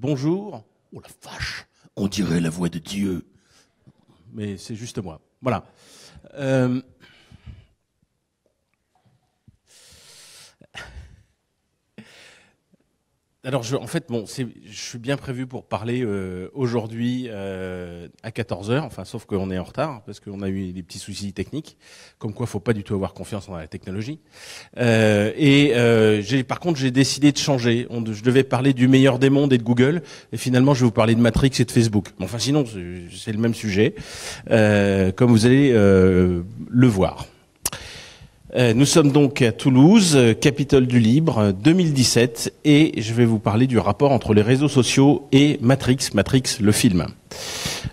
Bonjour. Oh la fâche. on dirait la voix de Dieu. Mais c'est juste moi. Voilà. Euh, Alors, je, en fait, bon, je suis bien prévu pour parler euh, aujourd'hui euh, à 14h, enfin, sauf qu'on est en retard, hein, parce qu'on a eu des petits soucis techniques, comme quoi il faut pas du tout avoir confiance en la technologie. Euh, et par contre, j'ai décidé de changer. je devais parler du meilleur des mondes et de Google, et finalement, je vais vous parler de Matrix et de Facebook. Enfin, sinon, c'est le même sujet, comme vous allez le voir. Euh, nous sommes donc à Toulouse, euh, capitale du libre, 2017, euh, et je vais vous parler du rapport entre les réseaux sociaux et Matrix, Matrix le film.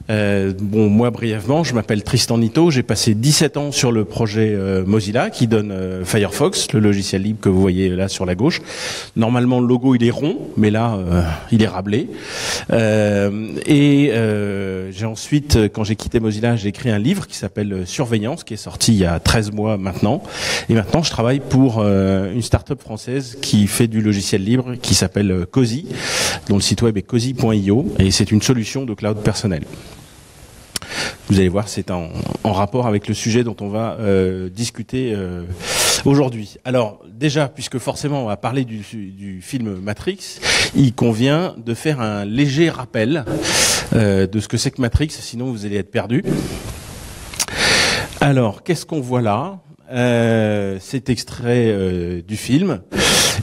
Euh, bon, moi brièvement, je m'appelle Tristan Nito, j'ai passé 17 ans sur le projet euh, Mozilla qui donne euh, Firefox, le logiciel libre que vous voyez là sur la gauche. Normalement, le logo il est rond, mais là il est rablé. et j'ai ensuite, quand j'ai quitté Mozilla, j'ai écrit un livre qui s'appelle Surveillance, qui est sorti il y a 13 mois maintenant. Et maintenant, je travaille pour une start-up française qui fait du logiciel libre qui s'appelle Cozy, dont le site web est cozy.io et c'est une solution de cloud personnel. Vous allez voir, c'est en, rapport avec le sujet dont on va euh, discuter euh, aujourd'hui. Alors déjà, puisque forcément on va parler du, film Matrix, il convient de faire un léger rappel euh, de ce que c'est que Matrix, sinon vous allez être perdu. Alors, qu'est-ce qu'on voit là euh, cet extrait euh, du film.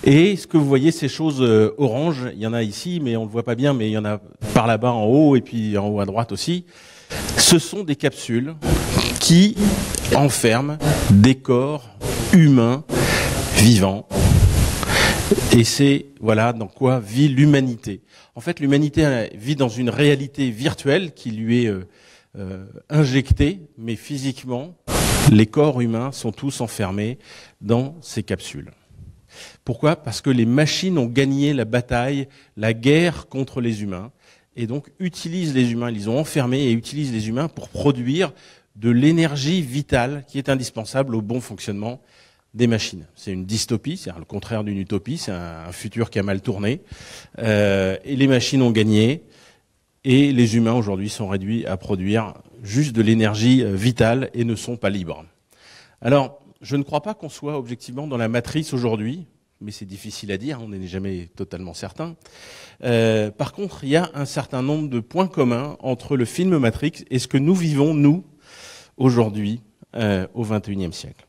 Et ce que vous voyez, ces choses euh, oranges, il y en a ici, mais on ne le voit pas bien, mais il y en a par là-bas en haut et puis en haut à droite aussi. Ce sont des capsules qui enferment des corps humains vivants. Et c'est voilà dans quoi vit l'humanité. En fait, l'humanité vit dans une réalité virtuelle qui lui est euh, euh, injectés, mais physiquement, les corps humains sont tous enfermés dans ces capsules. Pourquoi Parce que les machines ont gagné la bataille, la guerre contre les humains, et donc utilisent les humains, ils ont enfermés et utilisent les humains pour produire de l'énergie vitale qui est indispensable au bon fonctionnement des machines. C'est une dystopie, c'est le contraire d'une utopie, c'est un, futur qui a mal tourné. Euh, et les machines ont gagné, et les humains aujourd'hui sont réduits à produire juste de l'énergie euh, vitale et ne sont pas libres. Alors, je ne crois pas qu'on soit objectivement dans la matrice aujourd'hui, mais c'est difficile à dire, on n'est jamais totalement certain. Euh, par contre, il y a un certain nombre de points communs entre le film Matrix et ce que nous vivons, nous, aujourd'hui, euh, au XXIe siècle.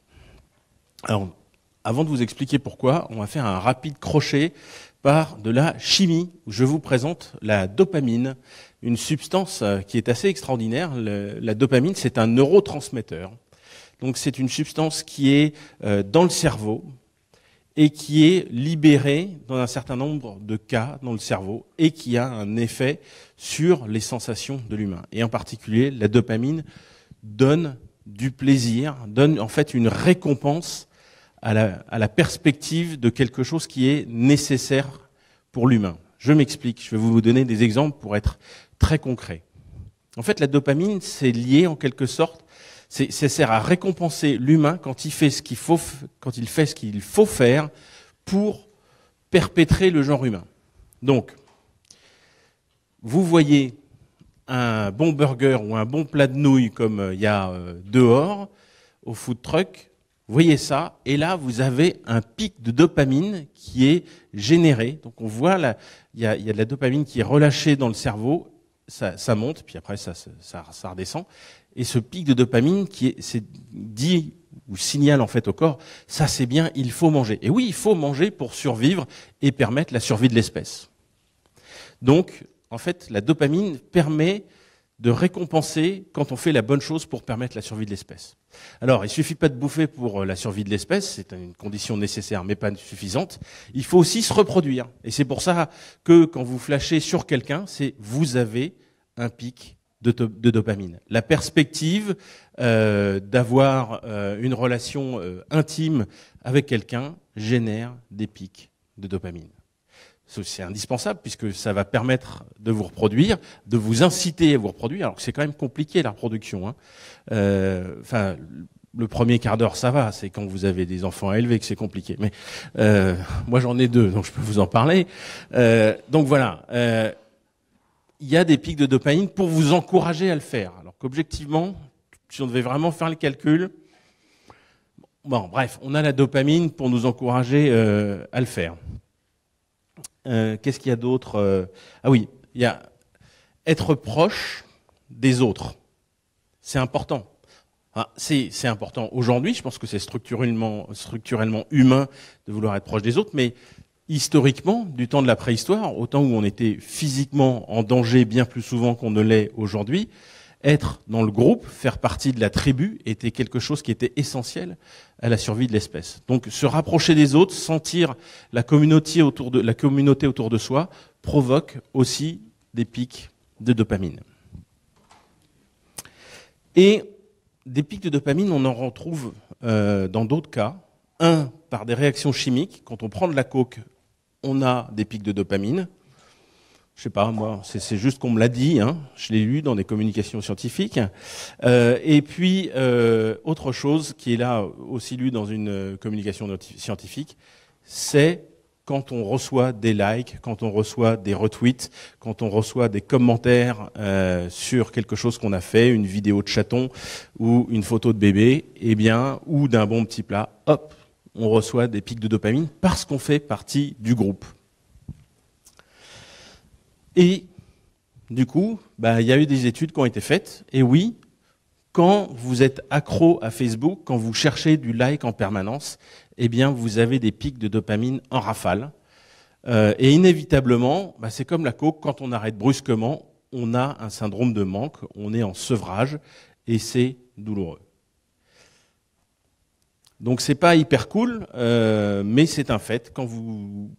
Alors, avant de vous expliquer pourquoi, on va faire un rapide crochet par de la chimie. Je vous présente la dopamine, une substance euh, qui est assez extraordinaire. la dopamine, c'est un neurotransmetteur. Donc c'est une substance qui est euh, dans le cerveau et qui est libérée dans un certain nombre de cas dans le cerveau et qui a un effet sur les sensations de l'humain. Et en particulier, la dopamine donne du plaisir, donne en fait une récompense à la, perspective de quelque chose qui est nécessaire pour l'humain. Je m'explique, je vais vous donner des exemples pour être très concret. En fait, la dopamine, c'est lié en quelque sorte, ça sert à récompenser l'humain quand il fait ce qu'il faut, quand il fait ce qu'il faut faire pour perpétrer le genre humain. Donc, vous voyez un bon burger ou un bon plat de nouilles comme euh, il y a euh, dehors au food truck, voyez ça, et là vous avez un pic de dopamine qui est généré. Donc on voit, il y, a, de la dopamine qui est relâchée dans le cerveau, ça, monte, puis après ça, redescend. Et ce pic de dopamine qui est, est dit ou signale en fait au corps, ça c'est bien, il faut manger. Et oui, il faut manger pour survivre et permettre la survie de l'espèce. Donc en fait, la dopamine permet de récompenser quand on fait la bonne chose pour permettre la survie de l'espèce. Alors, il suffit pas de bouffer pour euh, la survie de l'espèce, c'est une condition nécessaire mais pas suffisante. Il faut aussi se reproduire. Et c'est pour ça que quand vous flashez sur quelqu'un, c'est vous avez un pic de, dopamine. La perspective euh, d'avoir euh, une relation intime avec quelqu'un génère des pics de dopamine c'est indispensable puisque ça va permettre de vous reproduire, de vous inciter à vous reproduire, alors que c'est quand même compliqué la reproduction. Hein. Euh, enfin, le premier quart d'heure, ça va, c'est quand vous avez des enfants à élever que c'est compliqué. Mais euh, moi, j'en ai deux, donc je peux vous en parler. Euh, donc voilà, il y a des pics de dopamine pour vous encourager à le faire. Alors qu'objectivement, si on devait vraiment faire le calcul, bon, bref, on a la dopamine pour nous encourager à le faire. Euh, qu'est-ce qu'il y a d'autre euh, Ah oui, il y a être proche des autres. C'est important. c'est important aujourd'hui, je pense que c'est structurellement, structurellement humain de vouloir être proche des autres, mais historiquement, du temps de la préhistoire, au temps où on était physiquement en danger bien plus souvent qu'on ne l'est aujourd'hui, être dans le groupe, faire partie de la tribu, était quelque chose qui était essentiel à la survie de l'espèce. Donc se rapprocher des autres, sentir la communauté autour de, la communauté autour de soi, provoque aussi des pics de dopamine. Et des pics de dopamine, on en retrouve euh, dans d'autres cas. Un, par des réactions chimiques. Quand on prend de la coke, on a des pics de dopamine je sais pas moi, c'est juste qu'on me l'a dit, hein. je l'ai lu dans des communications scientifiques. Euh, et puis, euh, autre chose qui est là aussi lu dans une euh, communication scientifique, c'est quand on reçoit des likes, quand on reçoit des retweets, quand on reçoit des commentaires sur quelque chose qu'on a fait, une vidéo de chaton ou une photo de bébé, eh bien, ou d'un bon petit plat, hop, on reçoit des pics de dopamine parce qu'on fait partie du groupe. Et du coup, bah, il y a eu des études qui ont été faites. Et oui, quand vous êtes accro à Facebook, quand vous cherchez du like en permanence, eh bien, vous avez des pics de dopamine en rafale. Euh, et inévitablement, bah, c'est comme la coke, quand on arrête brusquement, on a un syndrome de manque, on est en sevrage, et c'est douloureux. Donc c'est pas hyper cool, euh, mais c'est un fait. Quand vous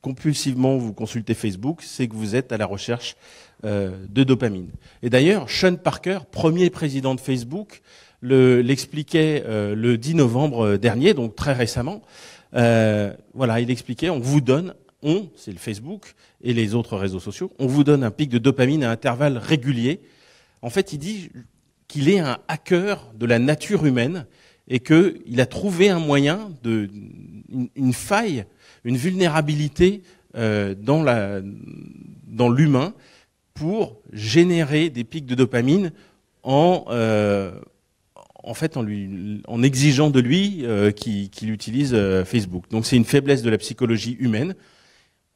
compulsivement vous consultez Facebook, c'est que vous êtes à la recherche euh, de dopamine. Et d'ailleurs, Sean Parker, premier président de Facebook, l'expliquait euh, le, le 10 novembre euh, dernier, donc très récemment. voilà, il expliquait, on vous donne, on, c'est le Facebook et les autres réseaux sociaux, on vous donne un pic de dopamine à intervalles réguliers. En fait, il dit qu'il est un hacker de la nature humaine et qu'il a trouvé un moyen, de, une faille une vulnérabilité euh, dans l'humain pour générer des pics de dopamine en, euh, fait, en, exigeant de lui euh, qu'il utilise Facebook. Donc c'est une faiblesse de la psychologie humaine.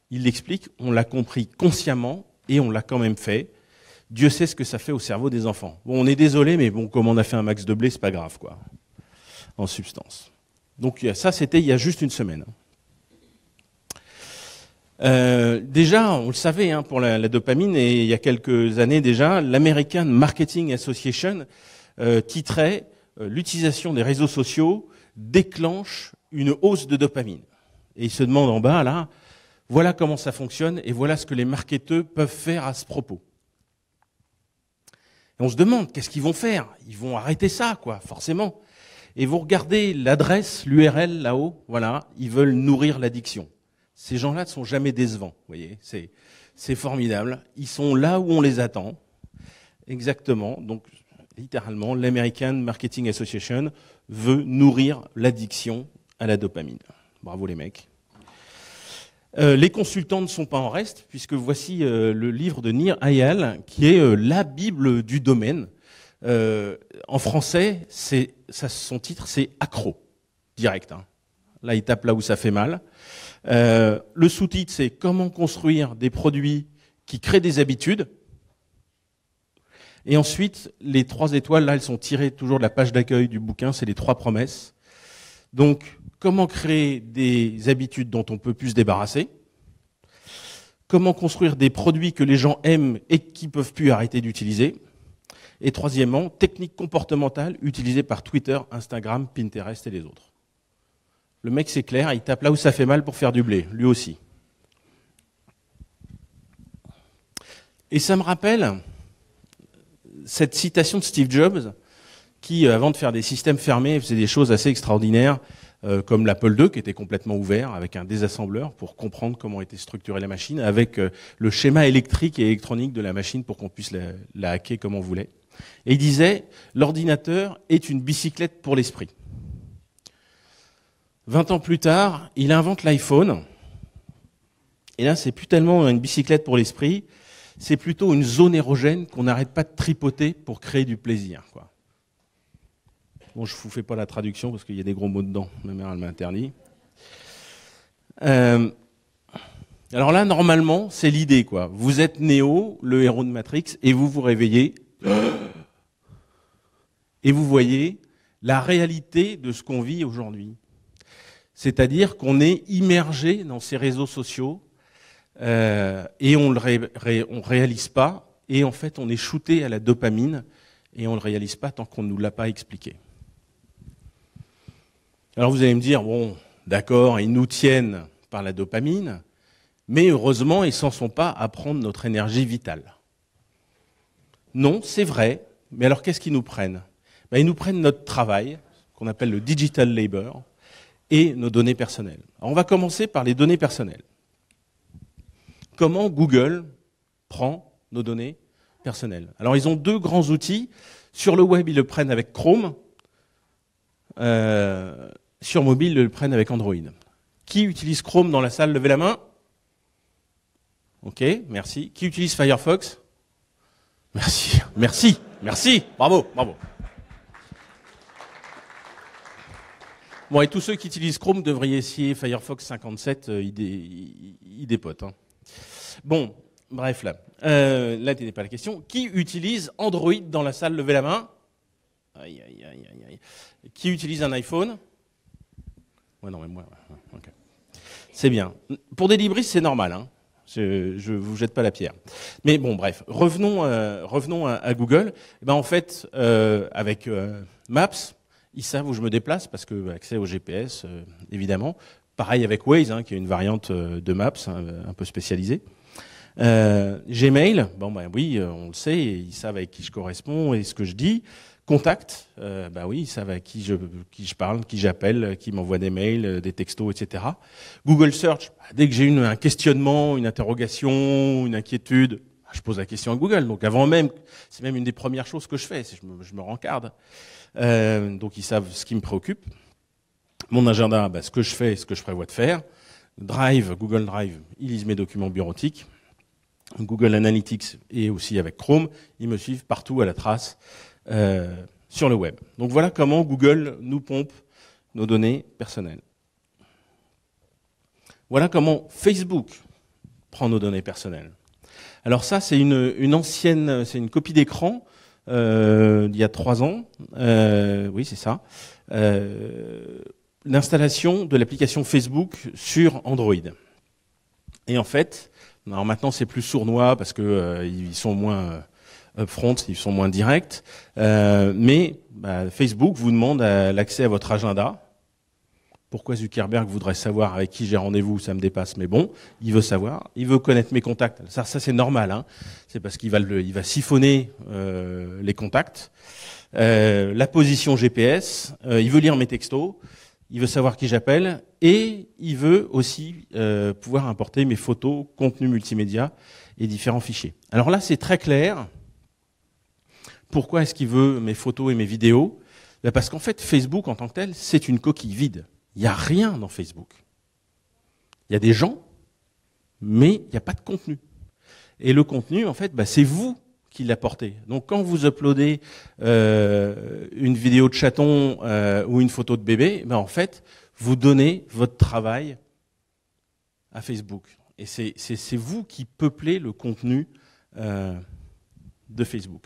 Il l'explique, on l'a compris consciemment et on l'a quand même fait. Dieu sait ce que ça fait au cerveau des enfants. Bon, on est désolé, mais bon, comme on a fait un max de blé, c'est pas grave, quoi, en substance. Donc ça, c'était il y a juste une semaine. Euh, déjà, on le savait hein, pour la, dopamine, et il y a quelques années déjà, l'American Marketing Association euh, titrait euh, L'utilisation des réseaux sociaux déclenche une hausse de dopamine. Et ils se demande en bas, là, voilà comment ça fonctionne et voilà ce que les marketeurs peuvent faire à ce propos. Et on se demande, qu'est-ce qu'ils vont faire Ils vont arrêter ça, quoi, forcément. Et vous regardez l'adresse, l'URL là-haut, voilà, ils veulent nourrir l'addiction. Ces gens-là ne sont jamais décevants, vous voyez, c'est formidable. Ils sont là où on les attend, exactement. Donc, littéralement, l'American Marketing Association veut nourrir l'addiction à la dopamine. Bravo les mecs. Euh, les consultants ne sont pas en reste, puisque voici euh, le livre de Nir Ayal, qui est euh, la Bible du domaine. en français, ça, son titre, c'est Accro, direct. Hein. Là, il tape là où ça fait mal. Euh, le sous-titre, c'est comment construire des produits qui créent des habitudes. Et ensuite, les trois étoiles, là, elles sont tirées toujours de la page d'accueil du bouquin, c'est les trois promesses. Donc, comment créer des habitudes dont on peut plus se débarrasser Comment construire des produits que les gens aiment et qui peuvent plus arrêter d'utiliser Et troisièmement, techniques comportementales utilisées par Twitter, Instagram, Pinterest et les autres. Le mec, c'est clair, il tape là où ça fait mal pour faire du blé, lui aussi. Et ça me rappelle cette citation de Steve Jobs, qui, euh, avant de faire des systèmes fermés, faisait des choses assez extraordinaires, euh, comme l'Apple II, qui était complètement ouvert, avec un désassembleur pour comprendre comment était structurée la machine, avec euh, le schéma électrique et électronique de la machine pour qu'on puisse la hacker comme on voulait. Et il disait, l'ordinateur est une bicyclette pour l'esprit. 20 ans plus tard, il invente l'iPhone. Et là, c'est plus tellement une bicyclette pour l'esprit, c'est plutôt une zone érogène qu'on n'arrête pas de tripoter pour créer du plaisir. Bon, je ne vous fais pas la traduction parce qu'il y a des gros mots dedans. Ma mère, elle m'interdit. Euh, alors là, normalement, c'est l'idée, quoi. Vous êtes Néo, le héros de Matrix, et vous vous réveillez. Et vous voyez la réalité de ce qu'on vit aujourd'hui. C'est-à-dire qu'on est immergé dans ces réseaux sociaux euh, et on le réalise pas. Et en fait, on est shooté à la dopamine et on le réalise pas tant qu'on ne nous l'a pas expliqué. Alors vous allez me dire, bon, d'accord, ils nous tiennent par la dopamine, mais heureusement, ils s'en sont pas à prendre notre énergie vitale. Non, c'est vrai, mais alors qu'est-ce qu'ils nous prennent ben, Ils nous prennent notre travail, qu'on appelle le digital labor, et nos données personnelles. on va commencer par les données personnelles. Comment Google prend nos données personnelles Alors ils ont deux grands outils. Sur le web, ils le prennent avec Chrome. Euh, sur mobile, ils le prennent avec Android. Qui utilise Chrome dans la salle Levez la main. Ok, merci. Qui utilise Firefox Merci, merci, merci. Bravo, bravo. Bon, et tous ceux qui utilisent Chrome devraient essayer Firefox 57, euh, dépotent. Hein. Bon, bref, là, euh, là, n'est pas la question. Qui utilise Android dans la salle Levez la main. Aïe, aïe, aïe, aïe, Qui utilise un iPhone Ouais, non, mais moi, ok. C'est bien. Pour des libristes, c'est normal. Hein. Je ne vous jette pas la pierre. Mais bon, bref, revenons, euh, revenons à, Google. Et eh ben, en fait, euh, avec euh, Maps, ils savent où je me déplace parce que bah, accès au GPS, euh, évidemment. Pareil avec Waze, hein, qui est une variante euh, de Maps hein, un peu spécialisée. Euh, Gmail, bon ben oui, on le sait, ils savent avec qui je corresponds et ce que je dis. Contact, bah oui, ils savent à qui je, qui je parle, qui j'appelle, qui m'envoie des mails, des textos, etc. Google Search, bah, dès que j'ai eu un questionnement, une interrogation, une inquiétude, ah, je pose la question à Google. Donc avant même, c'est même une des premières choses que je fais, je me, je me rencarde. Euh, donc ils savent ce qui me préoccupe. Mon agenda, bah, ce que je fais, ce que je prévois de faire. Drive, Google Drive, ils lisent mes documents bureautiques. Google Analytics et aussi avec Chrome, ils me suivent partout à la trace euh, sur le web. Donc voilà comment Google nous pompe nos données personnelles. Voilà comment Facebook prend nos données personnelles. Alors ça, c'est une, ancienne, c'est une copie d'écran euh, il y a trois ans. Euh, oui, c'est ça. Euh, l'installation de l'application Facebook sur Android. Et en fait, alors maintenant c'est plus sournois parce que euh, ils sont moins upfront, ils sont moins directs. mais bah, Facebook vous demande l'accès à votre agenda pourquoi Zuckerberg voudrait savoir avec qui j'ai rendez-vous Ça me dépasse, mais bon, il veut savoir, il veut connaître mes contacts. Ça, ça c'est normal, hein. c'est parce qu'il va, le, il va siphonner euh, les contacts, euh, la position GPS, euh, il veut lire mes textos, il veut savoir qui j'appelle, et il veut aussi pouvoir importer mes photos, contenus multimédia et différents fichiers. Alors là, c'est très clair. Pourquoi est-ce qu'il veut mes photos et mes vidéos ben, Parce qu'en fait, Facebook, en tant que tel, c'est une coquille vide il n'y a rien dans Facebook. Il y a des gens, mais il n'y a pas de contenu. Et le contenu, en fait, bah, c'est vous qui l'apportez. Donc quand vous uploadez euh, une vidéo de chaton euh, ou une photo de bébé, bah, en fait, vous donnez votre travail à Facebook. Et c'est vous qui peuplez le contenu euh, de Facebook.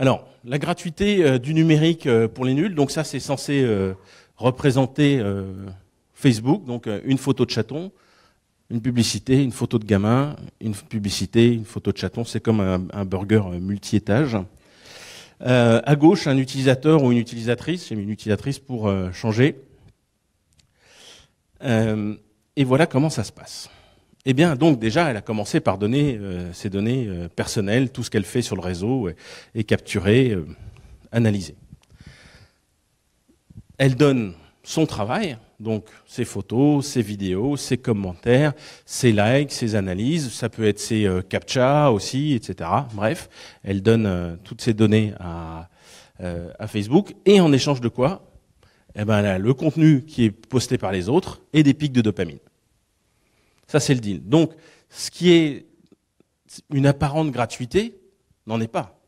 Alors, la gratuité euh, du numérique euh, pour les nuls, donc ça c'est censé euh, représenter Facebook, donc une photo de chaton, une publicité, une photo de gamin, une publicité, une photo de chaton, c'est comme un, burger multi-étage. à gauche, un utilisateur ou une utilisatrice, j'ai mis une utilisatrice pour changer. et voilà comment ça se passe. Eh bien, donc déjà, elle a commencé par donner euh, ses données euh, personnelles, tout ce qu'elle fait sur le réseau, est capturé, euh, analysé. Elle donne son travail, donc ses photos, ses vidéos, ses commentaires, ses likes, ses analyses, ça peut être ses captcha aussi, etc. Bref, elle donne toutes ses données à, Facebook, et en échange de quoi eh ben, le contenu qui est posté par les autres et des pics de dopamine. Ça, c'est le deal. Donc, ce qui est une apparente gratuité n'en est pas.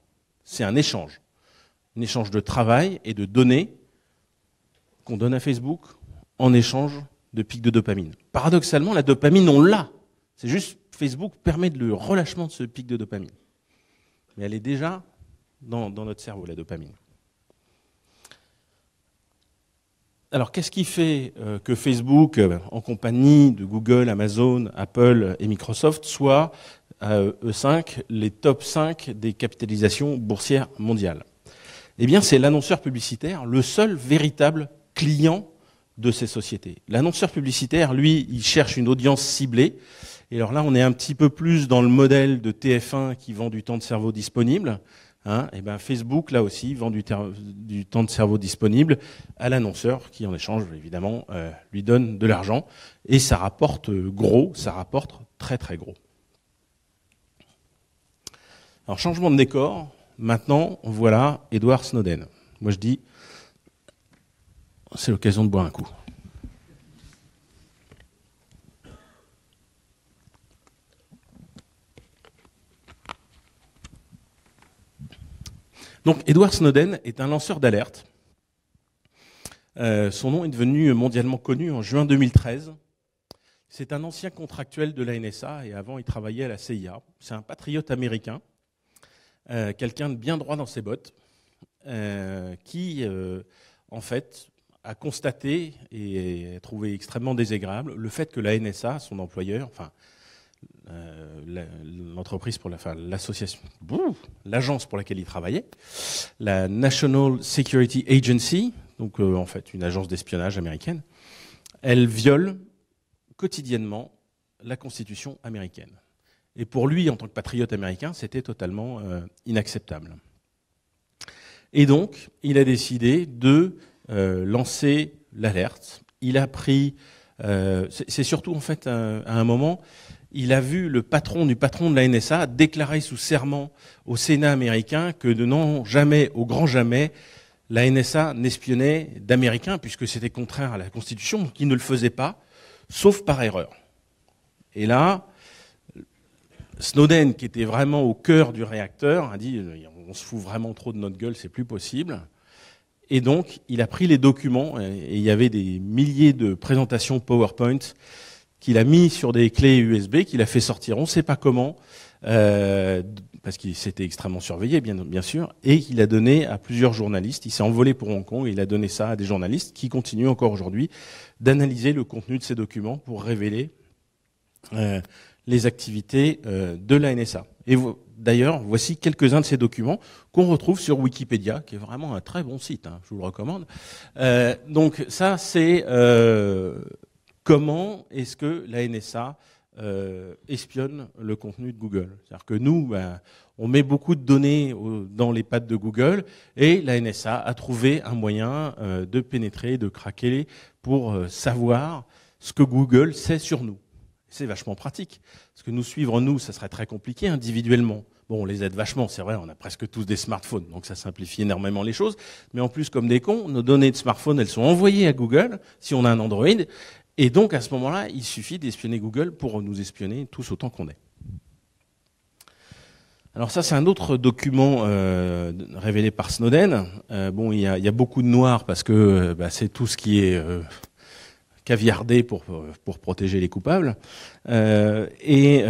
C'est un échange. Un échange de travail et de données qu'on donne à Facebook en échange de pics de dopamine. Paradoxalement, la dopamine, on l'a. C'est juste Facebook permet le relâchement de ce pic de dopamine. Mais elle est déjà dans notre cerveau, la dopamine. Alors, qu'est-ce qui fait euh, que Facebook, euh, en compagnie de Google, Amazon, Apple et Microsoft, soit à E5 les top 5 des capitalisations boursières mondiales Eh bien, c'est l'annonceur publicitaire, le seul véritable client de ces sociétés. L'annonceur publicitaire, lui, il cherche une audience ciblée. Et alors là, on est un petit peu plus dans le modèle de TF1 qui vend du temps de cerveau disponible et hein, eh ben Facebook, là aussi, vend du, temps de cerveau disponible à l'annonceur qui, en échange, évidemment, euh, lui donne de l'argent. Et ça rapporte euh, gros, ça rapporte très très gros. Alors, changement de décor, maintenant, voilà Edward Snowden. Moi, je dis, c'est l'occasion de boire un coup. Donc Edward Snowden est un lanceur d'alerte. Euh, son nom est devenu mondialement connu en juin 2013. C'est un ancien contractuel de la NSA et avant il travaillait à la CIA. C'est un patriote américain, euh, quelqu'un de bien droit dans ses bottes, euh, qui en fait a constaté et a trouvé extrêmement désagréable le fait que la NSA, son employeur, enfin euh, l'entreprise pour la, l'association, l'agence pour laquelle il travaillait, la National Security Agency, donc euh, en fait une agence d'espionnage américaine, elle viole quotidiennement la Constitution américaine. Et pour lui, en tant que patriote américain, c'était totalement euh, inacceptable. Et donc, il a décidé de lancer l'alerte. Il a pris, c'est surtout en fait à un moment, il a vu le patron du patron de la NSA déclarer sous serment au Sénat américain que de non jamais, au grand jamais, la NSA n'espionnait d'Américains, puisque c'était contraire à la Constitution, qui ne le faisait pas, sauf par erreur. Et là, Snowden, qui était vraiment au cœur du réacteur, a dit on se fout vraiment trop de notre gueule, c'est plus possible. Et donc, il a pris les documents, et il y avait des milliers de présentations PowerPoint qu'il a mis sur des clés USB, qu'il a fait sortir, on ne sait pas comment, euh, parce qu'il s'était extrêmement surveillé, bien, sûr, et qu'il a donné à plusieurs journalistes. Il s'est envolé pour Hong Kong il a donné ça à des journalistes qui continuent encore aujourd'hui d'analyser le contenu de ces documents pour révéler euh, les activités euh, de la NSA. Et d'ailleurs, voici quelques-uns de ces documents qu'on retrouve sur Wikipédia, qui est vraiment un très bon site, hein, je vous le recommande. donc ça, c'est comment est-ce que la NSA euh, espionne le contenu de Google. C'est-à-dire que nous, ben, on met beaucoup de données dans les pattes de Google et la NSA a trouvé un moyen euh, de pénétrer, de craquer pour euh, savoir ce que Google sait sur nous. C'est vachement pratique. Parce que nous suivre, nous, ça serait très compliqué individuellement. Bon, on les aide vachement, c'est vrai, on a presque tous des smartphones, donc ça simplifie énormément les choses. Mais en plus, comme des cons, nos données de smartphone, elles sont envoyées à Google, si on a un Android, et donc, à ce moment-là, il suffit d'espionner Google pour nous espionner tous autant qu'on est. Alors ça, c'est un autre document euh, révélé par Snowden. Euh, bon, il y, a, beaucoup de noir parce que euh, bah, c'est tout ce qui est caviardé pour, pour protéger les coupables. et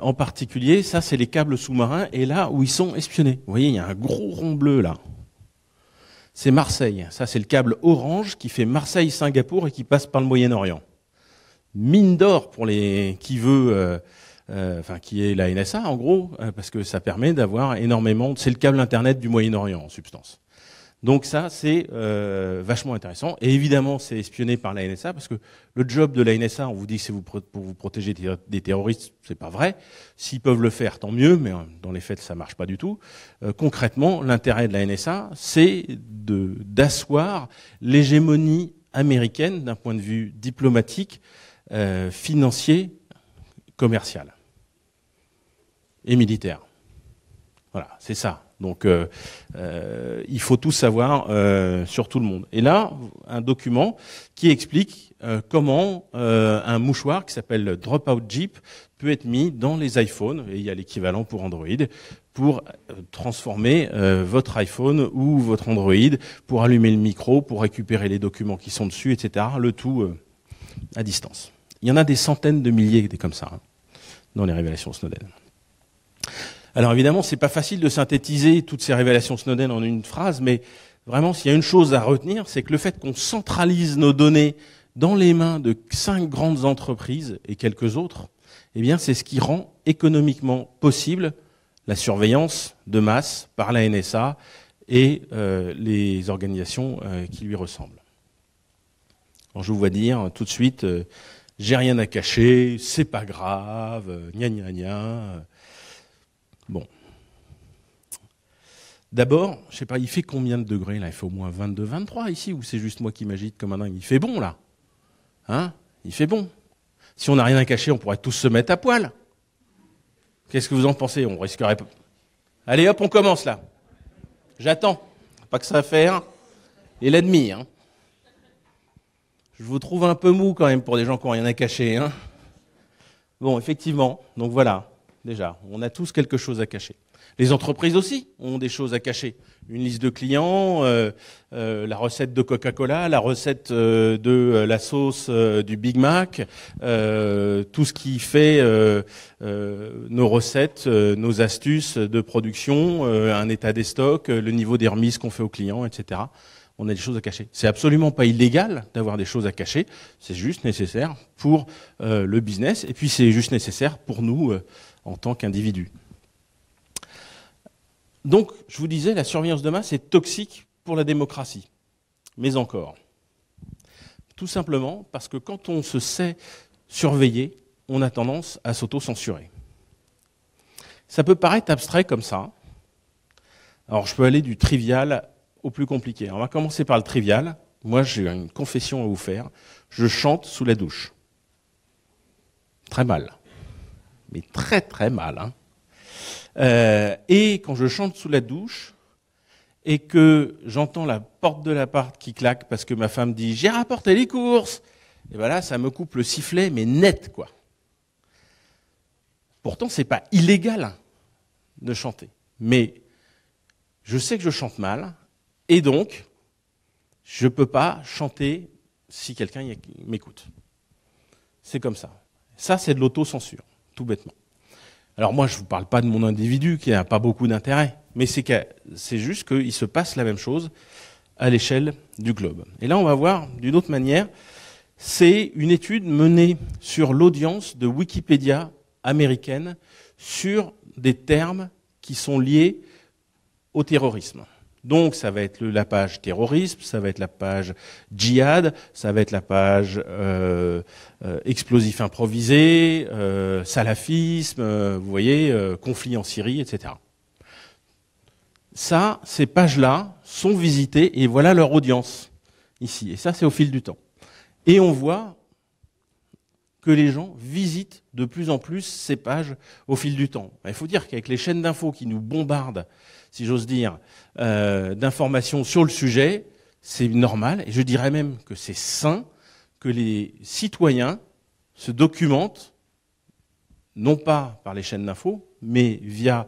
en particulier, ça, c'est les câbles sous-marins et là où ils sont espionnés. Vous voyez, il y a un gros rond bleu là c'est Marseille. Ça, c'est le câble orange qui fait Marseille-Singapour et qui passe par le Moyen-Orient. Mine d'or pour les qui veut, euh, euh, enfin qui est la NSA en gros, euh, parce que ça permet d'avoir énormément. C'est le câble internet du Moyen-Orient en substance. Donc ça, c'est euh, vachement intéressant. Et évidemment, c'est espionné par la NSA, parce que le job de la NSA, on vous dit que c'est pour vous protéger des terroristes, c'est pas vrai. S'ils peuvent le faire, tant mieux, mais euh, dans les faits, ça marche pas du tout. Euh, concrètement, l'intérêt de la NSA, c'est d'asseoir l'hégémonie américaine d'un point de vue diplomatique, financier, commercial et militaire. Voilà, c'est ça donc euh, euh, il faut tout savoir euh, sur tout le monde. Et là, un document qui explique comment un mouchoir qui s'appelle Dropout Jeep peut être mis dans les iPhones, et il y a l'équivalent pour Android, pour transformer votre iPhone ou votre Android, pour allumer le micro, pour récupérer les documents qui sont dessus, etc. Le tout à distance. Il y en a des centaines de milliers comme ça hein, dans les révélations Snowden. Alors évidemment, c'est pas facile de synthétiser toutes ces révélations Snowden en une phrase, mais vraiment, s'il y a une chose à retenir, c'est que le fait qu'on centralise nos données dans les mains de cinq grandes entreprises et quelques autres, eh bien, c'est ce qui rend économiquement possible la surveillance de masse par la NSA et euh, les organisations euh, qui lui ressemblent. Alors, je vous vois dire tout de suite, euh, j'ai rien à cacher, c'est pas grave, gna gna gna. Bon. D'abord, je sais pas, il fait combien de degrés là Il fait au moins 22, 23 ici, ou c'est juste moi qui m'agite comme un dingue Il fait bon là Hein Il fait bon. Si on n'a rien à cacher, on pourrait tous se mettre à poil. Qu'est-ce que vous en pensez On risquerait pas. Allez hop, on commence là. J'attends. Pas que ça à faire. Et l'ennemi. Hein. Je vous trouve un peu mou quand même pour des gens qui n'ont rien à cacher. Hein. Bon, effectivement, donc voilà déjà. On a tous quelque chose à cacher. Les entreprises aussi ont des choses à cacher. Une liste de clients, euh, euh, la recette de Coca-Cola, la recette euh, de la sauce du Big Mac, tout ce qui fait nos recettes, nos astuces de production, un état des stocks, le niveau des remises qu'on fait aux clients, etc. On a des choses à cacher. C'est absolument pas illégal d'avoir des choses à cacher. C'est juste nécessaire pour le business et puis c'est juste nécessaire pour nous en tant qu'individu. Donc, je vous disais, la surveillance de masse est toxique pour la démocratie. Mais encore. Tout simplement parce que quand on se sait surveiller, on a tendance à s'auto-censurer. Ça peut paraître abstrait comme ça. Alors, je peux aller du trivial au plus compliqué. on va commencer par le trivial. Moi, j'ai une confession à vous faire. Je chante sous la douche. Très mal mais très très mal. Hein. Euh, et quand je chante sous la douche et que j'entends la porte de l'appart qui claque parce que ma femme dit j'ai rapporté les courses, et eh voilà, ben ça me coupe le sifflet mais net quoi. Pourtant c'est pas illégal hein, de chanter, mais je sais que je chante mal et donc je peux pas chanter si quelqu'un m'écoute. C'est comme ça. Ça c'est de l'autocensure tout bêtement. Alors moi, je ne vous parle pas de mon individu qui n'a pas beaucoup d'intérêt, mais c'est, que, c'est juste qu'il se passe la même chose à l'échelle du globe. Et là, on va voir d'une autre manière, c'est une étude menée sur l'audience de Wikipédia américaine sur des termes qui sont liés au terrorisme. Donc ça va être la page terrorisme, ça va être la page djihad, ça va être la page euh, euh, explosif improvisé, euh, salafisme, euh, vous voyez, euh, conflit en Syrie, etc. Ça, ces pages-là sont visitées et voilà leur audience ici. Et ça, c'est au fil du temps. Et on voit que les gens visitent de plus en plus ces pages au fil du temps. Il faut dire qu'avec les chaînes d'infos qui nous bombardent si j'ose dire, euh, d'informations sur le sujet, c'est normal, et je dirais même que c'est sain que les citoyens se documentent, non pas par les chaînes d'infos, mais via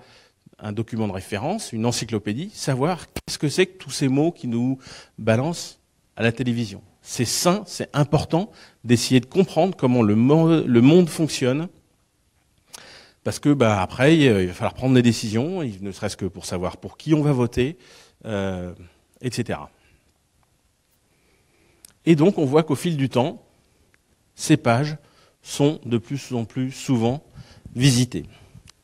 un document de référence, une encyclopédie, savoir qu'est-ce que c'est que tous ces mots qui nous balancent à la télévision. C'est sain, c'est important d'essayer de comprendre comment le monde, le monde fonctionne parce que bah, après, euh, il va falloir prendre des décisions, ne serait-ce que pour savoir pour qui on va voter, euh, etc. Et donc, on voit qu'au fil du temps, ces pages sont de plus en plus souvent visitées.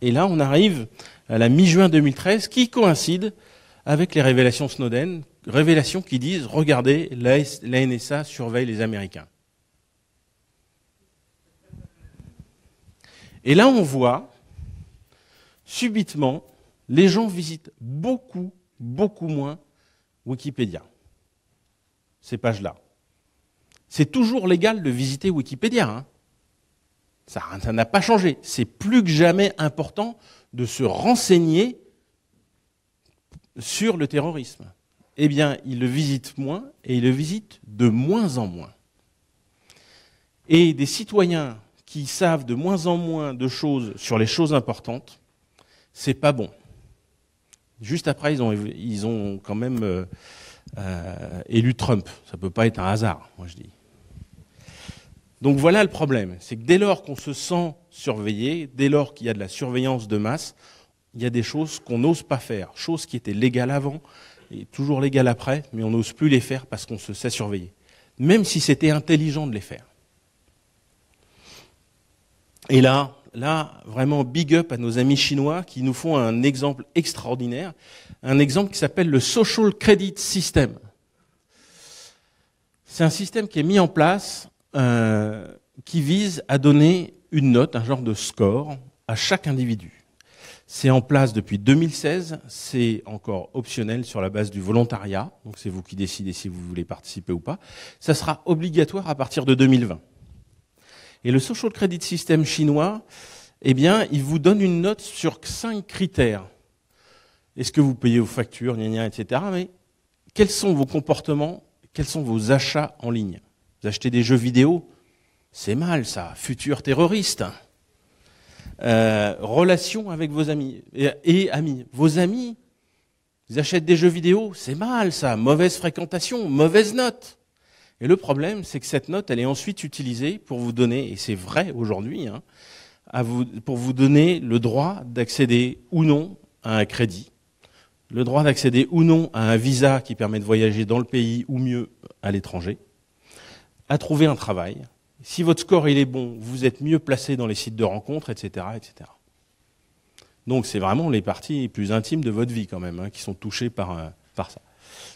Et là, on arrive à la mi-juin 2013, qui coïncide avec les révélations Snowden, révélations qui disent, regardez, la NSA surveille les Américains. Et là, on voit, subitement, les gens visitent beaucoup, beaucoup moins Wikipédia, ces pages-là. C'est toujours légal de visiter Wikipédia. Hein. Ça n'a pas changé. C'est plus que jamais important de se renseigner sur le terrorisme. Eh bien, ils le visitent moins et ils le visitent de moins en moins. Et des citoyens qui savent de moins en moins de choses sur les choses importantes, c'est pas bon. Juste après, ils ont, ils ont quand même euh, euh, élu Trump. Ça peut pas être un hasard, moi je dis. Donc voilà le problème, c'est que dès lors qu'on se sent surveillé, dès lors qu'il y a de la surveillance de masse, il y a des choses qu'on n'ose pas faire, choses qui étaient légales avant et toujours légales après, mais on n'ose plus les faire parce qu'on se sait surveiller, même si c'était intelligent de les faire. Et là, là, vraiment big up à nos amis chinois qui nous font un exemple extraordinaire, un exemple qui s'appelle le Social Credit System. C'est un système qui est mis en place euh, qui vise à donner une note, un genre de score à chaque individu. C'est en place depuis 2016, c'est encore optionnel sur la base du volontariat, donc c'est vous qui décidez si vous voulez participer ou pas. Ça sera obligatoire à partir de 2020. Et le Social Credit système chinois, eh bien, il vous donne une note sur cinq critères. Est-ce que vous payez vos factures, gna gna, etc. Mais quels sont vos comportements Quels sont vos achats en ligne Vous achetez des jeux vidéo C'est mal, ça. Futur terroriste. Euh, relation avec vos amis et, amis. Vos amis, ils achètent des jeux vidéo, c'est mal ça, mauvaise fréquentation, mauvaise note. Et le problème, c'est que cette note, elle est ensuite utilisée pour vous donner, et c'est vrai aujourd'hui, hein, pour vous donner le droit d'accéder ou non à un crédit, le droit d'accéder ou non à un visa qui permet de voyager dans le pays ou mieux à l'étranger, à trouver un travail. Si votre score il est bon, vous êtes mieux placé dans les sites de rencontres, etc., etc. Donc c'est vraiment les parties les plus intimes de votre vie quand même hein, qui sont touchées par, euh, par ça.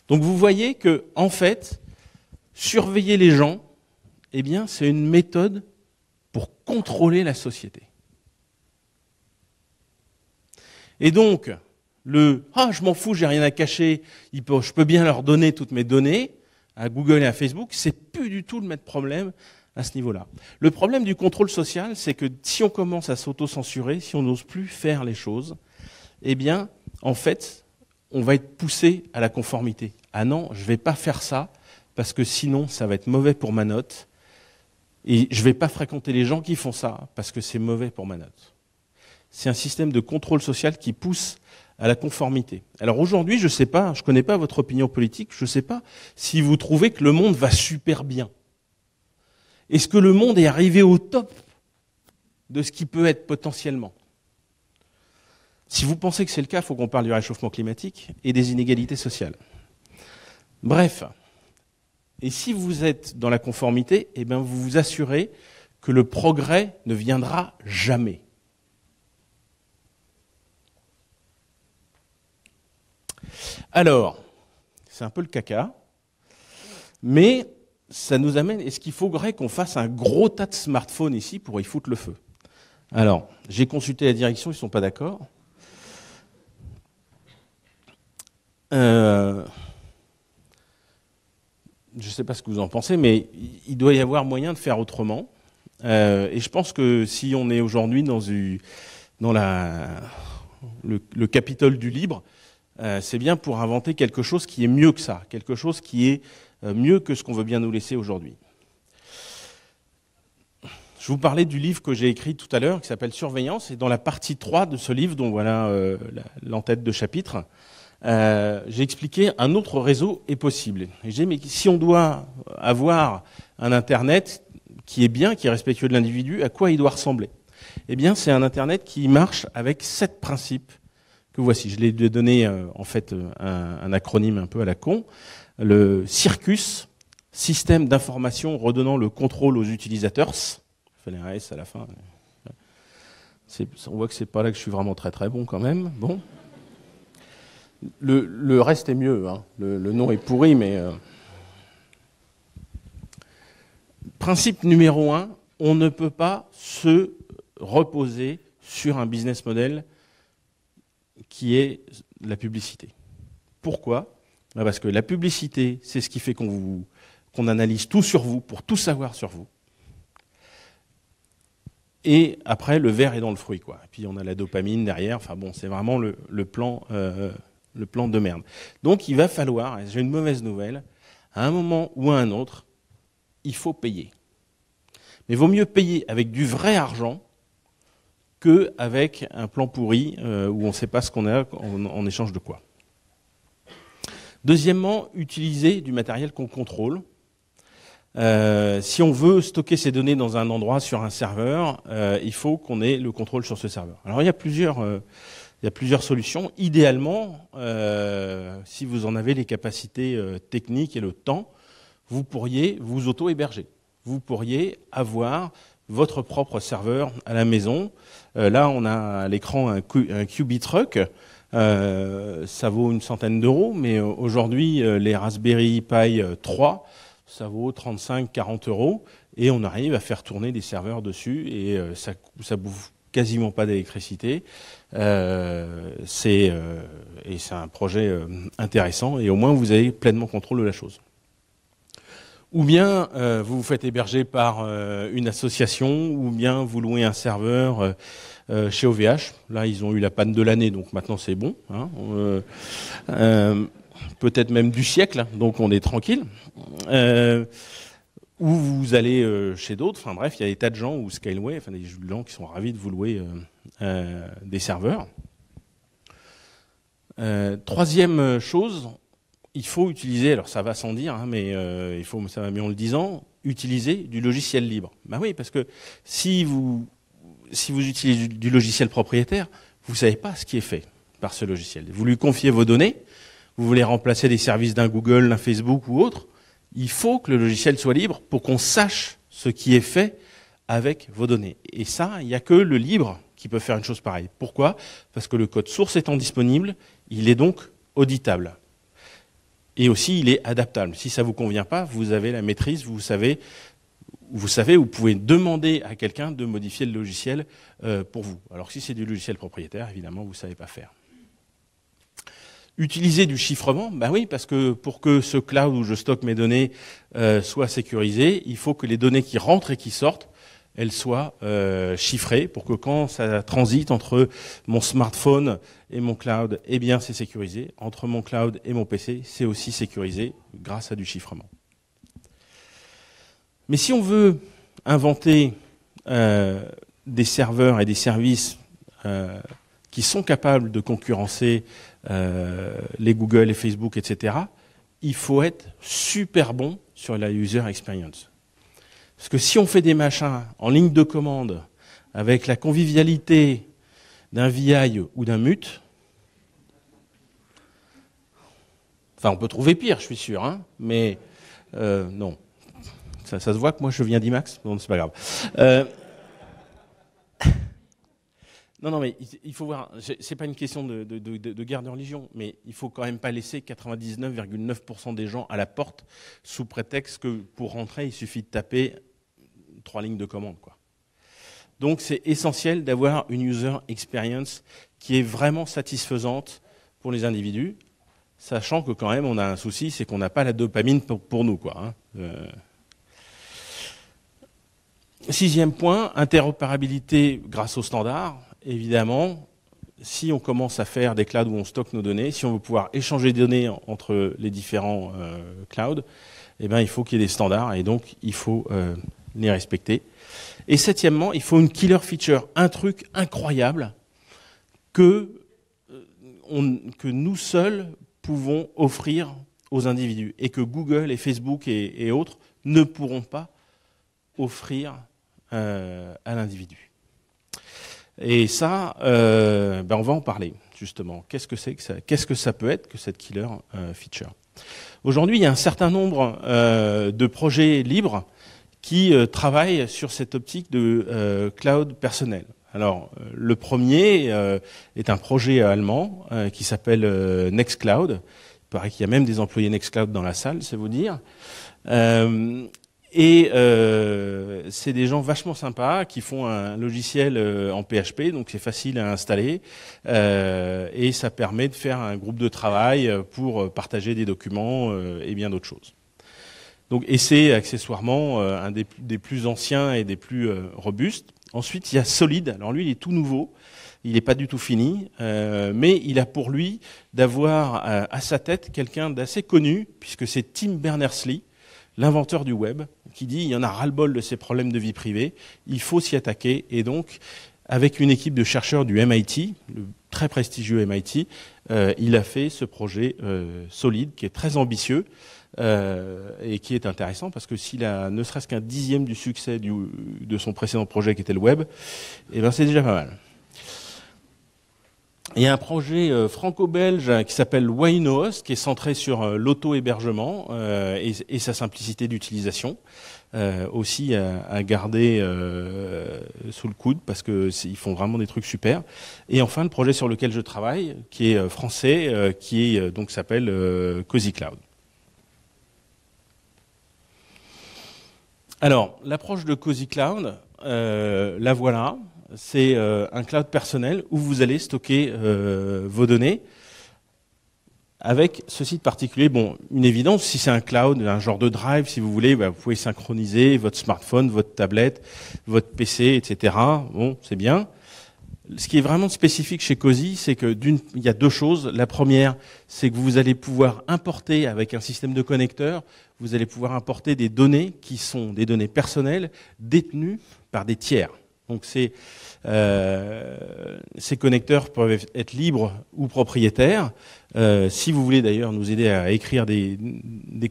Donc vous voyez que en fait, surveiller les gens, eh bien, c'est une méthode pour contrôler la société. Et donc, le ah, je m'en fous, j'ai rien à cacher, je peux bien leur donner toutes mes données à Google et à Facebook, c'est plus du tout le même problème à ce niveau-là. Le problème du contrôle social, c'est que si on commence à s'auto-censurer, si on n'ose plus faire les choses, eh bien, en fait, on va être poussé à la conformité. Ah non, je ne vais pas faire ça parce que sinon, ça va être mauvais pour ma note. Et je ne vais pas fréquenter les gens qui font ça, parce que c'est mauvais pour ma note. C'est un système de contrôle social qui pousse à la conformité. Alors aujourd'hui, je ne sais pas, je ne connais pas votre opinion politique, je ne sais pas si vous trouvez que le monde va super bien. Est-ce que le monde est arrivé au top de ce qui peut être potentiellement Si vous pensez que c'est le cas, il faut qu'on parle du réchauffement climatique et des inégalités sociales. Bref, et si vous êtes dans la conformité, eh bien vous vous assurez que le progrès ne viendra jamais. Alors, c'est un peu le caca, mais ça nous amène. Est-ce qu'il faudrait qu'on fasse un gros tas de smartphones ici pour y foutre le feu Alors, j'ai consulté la direction, ils ne sont pas d'accord. Euh, je ne sais pas ce que vous en pensez, mais il doit y avoir moyen de faire autrement. Euh, et je pense que si on est aujourd'hui dans, le, Capitole du libre, euh, c'est bien pour inventer quelque chose qui est mieux que ça, quelque chose qui est euh, mieux que ce qu'on veut bien nous laisser aujourd'hui. Je vous parlais du livre que j'ai écrit tout à l'heure, qui s'appelle Surveillance, et dans la partie 3 de ce livre, dont voilà len l'entête de chapitre, euh, j'ai expliqué un autre réseau est possible. Et j'ai mais si on doit avoir un Internet qui est bien, qui est respectueux de l'individu, à quoi il doit ressembler Eh bien, c'est un Internet qui marche avec sept principes que voici. Je l'ai donné euh, en fait euh, un, acronyme un peu à la con. Le Circus, système d'information redonnant le contrôle aux utilisateurs. Il fallait un S à la fin. On voit que c'est pas là que je suis vraiment très très bon quand même. Bon. Le, reste est mieux, hein. le, nom est pourri, mais... Euh, principe numéro un, on ne peut pas se reposer sur un business model qui est la publicité. Pourquoi bah, Parce que la publicité, c'est ce qui fait qu'on qu'on analyse tout sur vous, pour tout savoir sur vous. Et après, le verre est dans le fruit. Quoi. Et puis on a la dopamine derrière. Enfin bon, c'est vraiment le, plan euh, le plan de merde. Donc il va falloir, j'ai une mauvaise nouvelle, à un moment ou à un autre, il faut payer. Mais vaut mieux payer avec du vrai argent que avec un plan pourri euh, où on ne sait pas ce qu'on a en, échange de quoi. Deuxièmement, utiliser du matériel qu'on contrôle. Euh, si on veut stocker ces données dans un endroit sur un serveur, euh, il faut qu'on ait le contrôle sur ce serveur. Alors il y a plusieurs il y a plusieurs solutions. Idéalement, euh, si vous en avez les capacités euh, techniques et le temps, vous pourriez vous auto-héberger. Vous pourriez avoir votre propre serveur à la maison. Euh, là, on a à l'écran un, un Qubitruck. ça vaut une centaine d'euros, mais aujourd'hui, les Raspberry Pi 3, ça vaut 35-40 euros, et on arrive à faire tourner des serveurs dessus, et ça, ça bouffe quasiment pas d'électricité. Euh, c'est euh, et c'est un projet euh, intéressant et au moins vous avez pleinement contrôle de la chose. Ou bien vous vous faites héberger par une association, ou bien vous louez un serveur chez OVH. Là, ils ont eu la panne de l'année, donc maintenant c'est bon. Hein. Peut-être même du siècle, donc on est tranquille ou vous allez euh, chez d'autres. Enfin bref, il y a des tas de gens ou Scaleway, enfin des gens qui sont ravis de vous louer euh, euh des serveurs. Euh, troisième chose, il faut utiliser, alors ça va sans dire, hein, mais il faut, ça va mieux en le disant, utiliser du logiciel libre. Ben oui, parce que si vous si vous utilisez du logiciel propriétaire, vous savez pas ce qui est fait par ce logiciel. Vous lui confiez vos données, vous voulez remplacer des services d'un Google, d'un Facebook ou autre, il faut que le logiciel soit libre pour qu'on sache ce qui est fait avec vos données. Et ça, il n'y a que le libre qui peut faire une chose pareille. Pourquoi Parce que le code source étant disponible, il est donc auditable. Et aussi, il est adaptable. Si ça ne vous convient pas, vous avez la maîtrise, vous savez, vous, savez, vous pouvez demander à quelqu'un de modifier le logiciel euh, pour vous. Alors que si c'est du logiciel propriétaire, évidemment, vous ne savez pas faire. Utiliser du chiffrement, ben oui, parce que pour que ce cloud où je stocke mes données euh, soit sécurisé, il faut que les données qui rentrent et qui sortent, elles soient euh, chiffrées pour que quand ça transite entre mon smartphone et mon cloud, eh bien c'est sécurisé. Entre mon cloud et mon PC, c'est aussi sécurisé grâce à du chiffrement. Mais si on veut inventer euh, des serveurs et des services euh, qui sont capables de concurrencer euh, les Google, les Facebook, etc., il faut être super bon sur la user experience. Parce que si on fait des machins en ligne de commande avec la convivialité d'un VI ou d'un mute, enfin on peut trouver pire, je suis sûr, hein, mais euh, non. Ça, se voit que moi je viens d'IMAX, bon, c'est pas grave. Euh... Non, non, mais il faut voir, c'est pas une question de, guerre de religion, mais il faut quand même pas laisser 99,9% des gens à la porte sous prétexte que pour rentrer, il suffit de taper trois lignes de commande. Quoi. Donc c'est essentiel d'avoir une user experience qui est vraiment satisfaisante pour les individus, sachant que quand même on a un souci, c'est qu'on n'a pas la dopamine pour, nous. Quoi, hein. euh. Sixième point, interopérabilité grâce aux standards évidemment, si on commence à faire des clouds où on stocke nos données, si on veut pouvoir échanger des données entre les différents euh, clouds, eh ben, il faut qu'il y ait des standards et donc il faut euh, les respecter. Et septièmement, il faut une killer feature, un truc incroyable que, euh, nous seuls pouvons offrir aux individus et que Google et Facebook et autres ne pourront pas offrir à l'individu. Et ça, euh, ben on va en parler justement. Qu'est-ce que c'est que ça Qu'est-ce que ça peut être que cette killer euh, feature Aujourd'hui, il y a un certain nombre euh, de projets libres qui travaillent sur cette optique de cloud personnel. Alors, le premier est un projet allemand qui s'appelle Nextcloud. Il paraît qu'il y a même des employés Nextcloud dans la salle, c'est vous dire. Euh, et euh, c'est des gens vachement sympas qui font un logiciel euh, en PHP, donc c'est facile à installer. Euh, et ça permet de faire un groupe de travail pour partager des documents et bien d'autres choses. Donc, et c'est accessoirement un des, plus anciens et des plus robustes. Ensuite, il y a Solid. Alors lui, il est tout nouveau il n'est pas du tout fini, mais il a pour lui d'avoir à sa tête quelqu'un d'assez connu, puisque c'est Tim Berners-Lee, l'inventeur du web, qui dit il y en a ras-le-bol de ces problèmes de vie privée, il faut s'y attaquer. Et donc, avec une équipe de chercheurs du MIT, le très prestigieux MIT, euh, il a fait ce projet euh, solide qui est très ambitieux. Euh, et qui est intéressant parce que s'il a ne serait-ce qu'un dixième du succès de son précédent projet qui était le web, eh ben c'est déjà pas mal il y a un projet euh, franco-belge euh, qui s'appelle WaynoHost qui est centré sur euh, l'auto-hébergement et, sa simplicité d'utilisation. aussi à, garder sous le coude parce que ils font vraiment des trucs super. Et enfin le projet sur lequel je travaille, qui est français, qui est, donc s'appelle Cozy Cloud. Alors l'approche de Cozy Cloud, la voilà c'est euh, un cloud personnel où vous allez stocker euh, vos données avec ce site particulier, bon, une évidence, si c'est un cloud, un genre de drive, si vous voulez, bah, vous pouvez synchroniser votre smartphone, votre tablette, votre PC, etc. Bon, c'est bien. Ce qui est vraiment spécifique chez COSI, c'est que d'une, il y a deux choses. La première, c'est que vous allez pouvoir importer avec un système de connecteurs, vous allez pouvoir importer des données qui sont des données personnelles détenues par des tiers. Donc euh, ces, connecteurs peuvent être libres ou propriétaires. Euh, si vous voulez d'ailleurs nous aider à écrire des,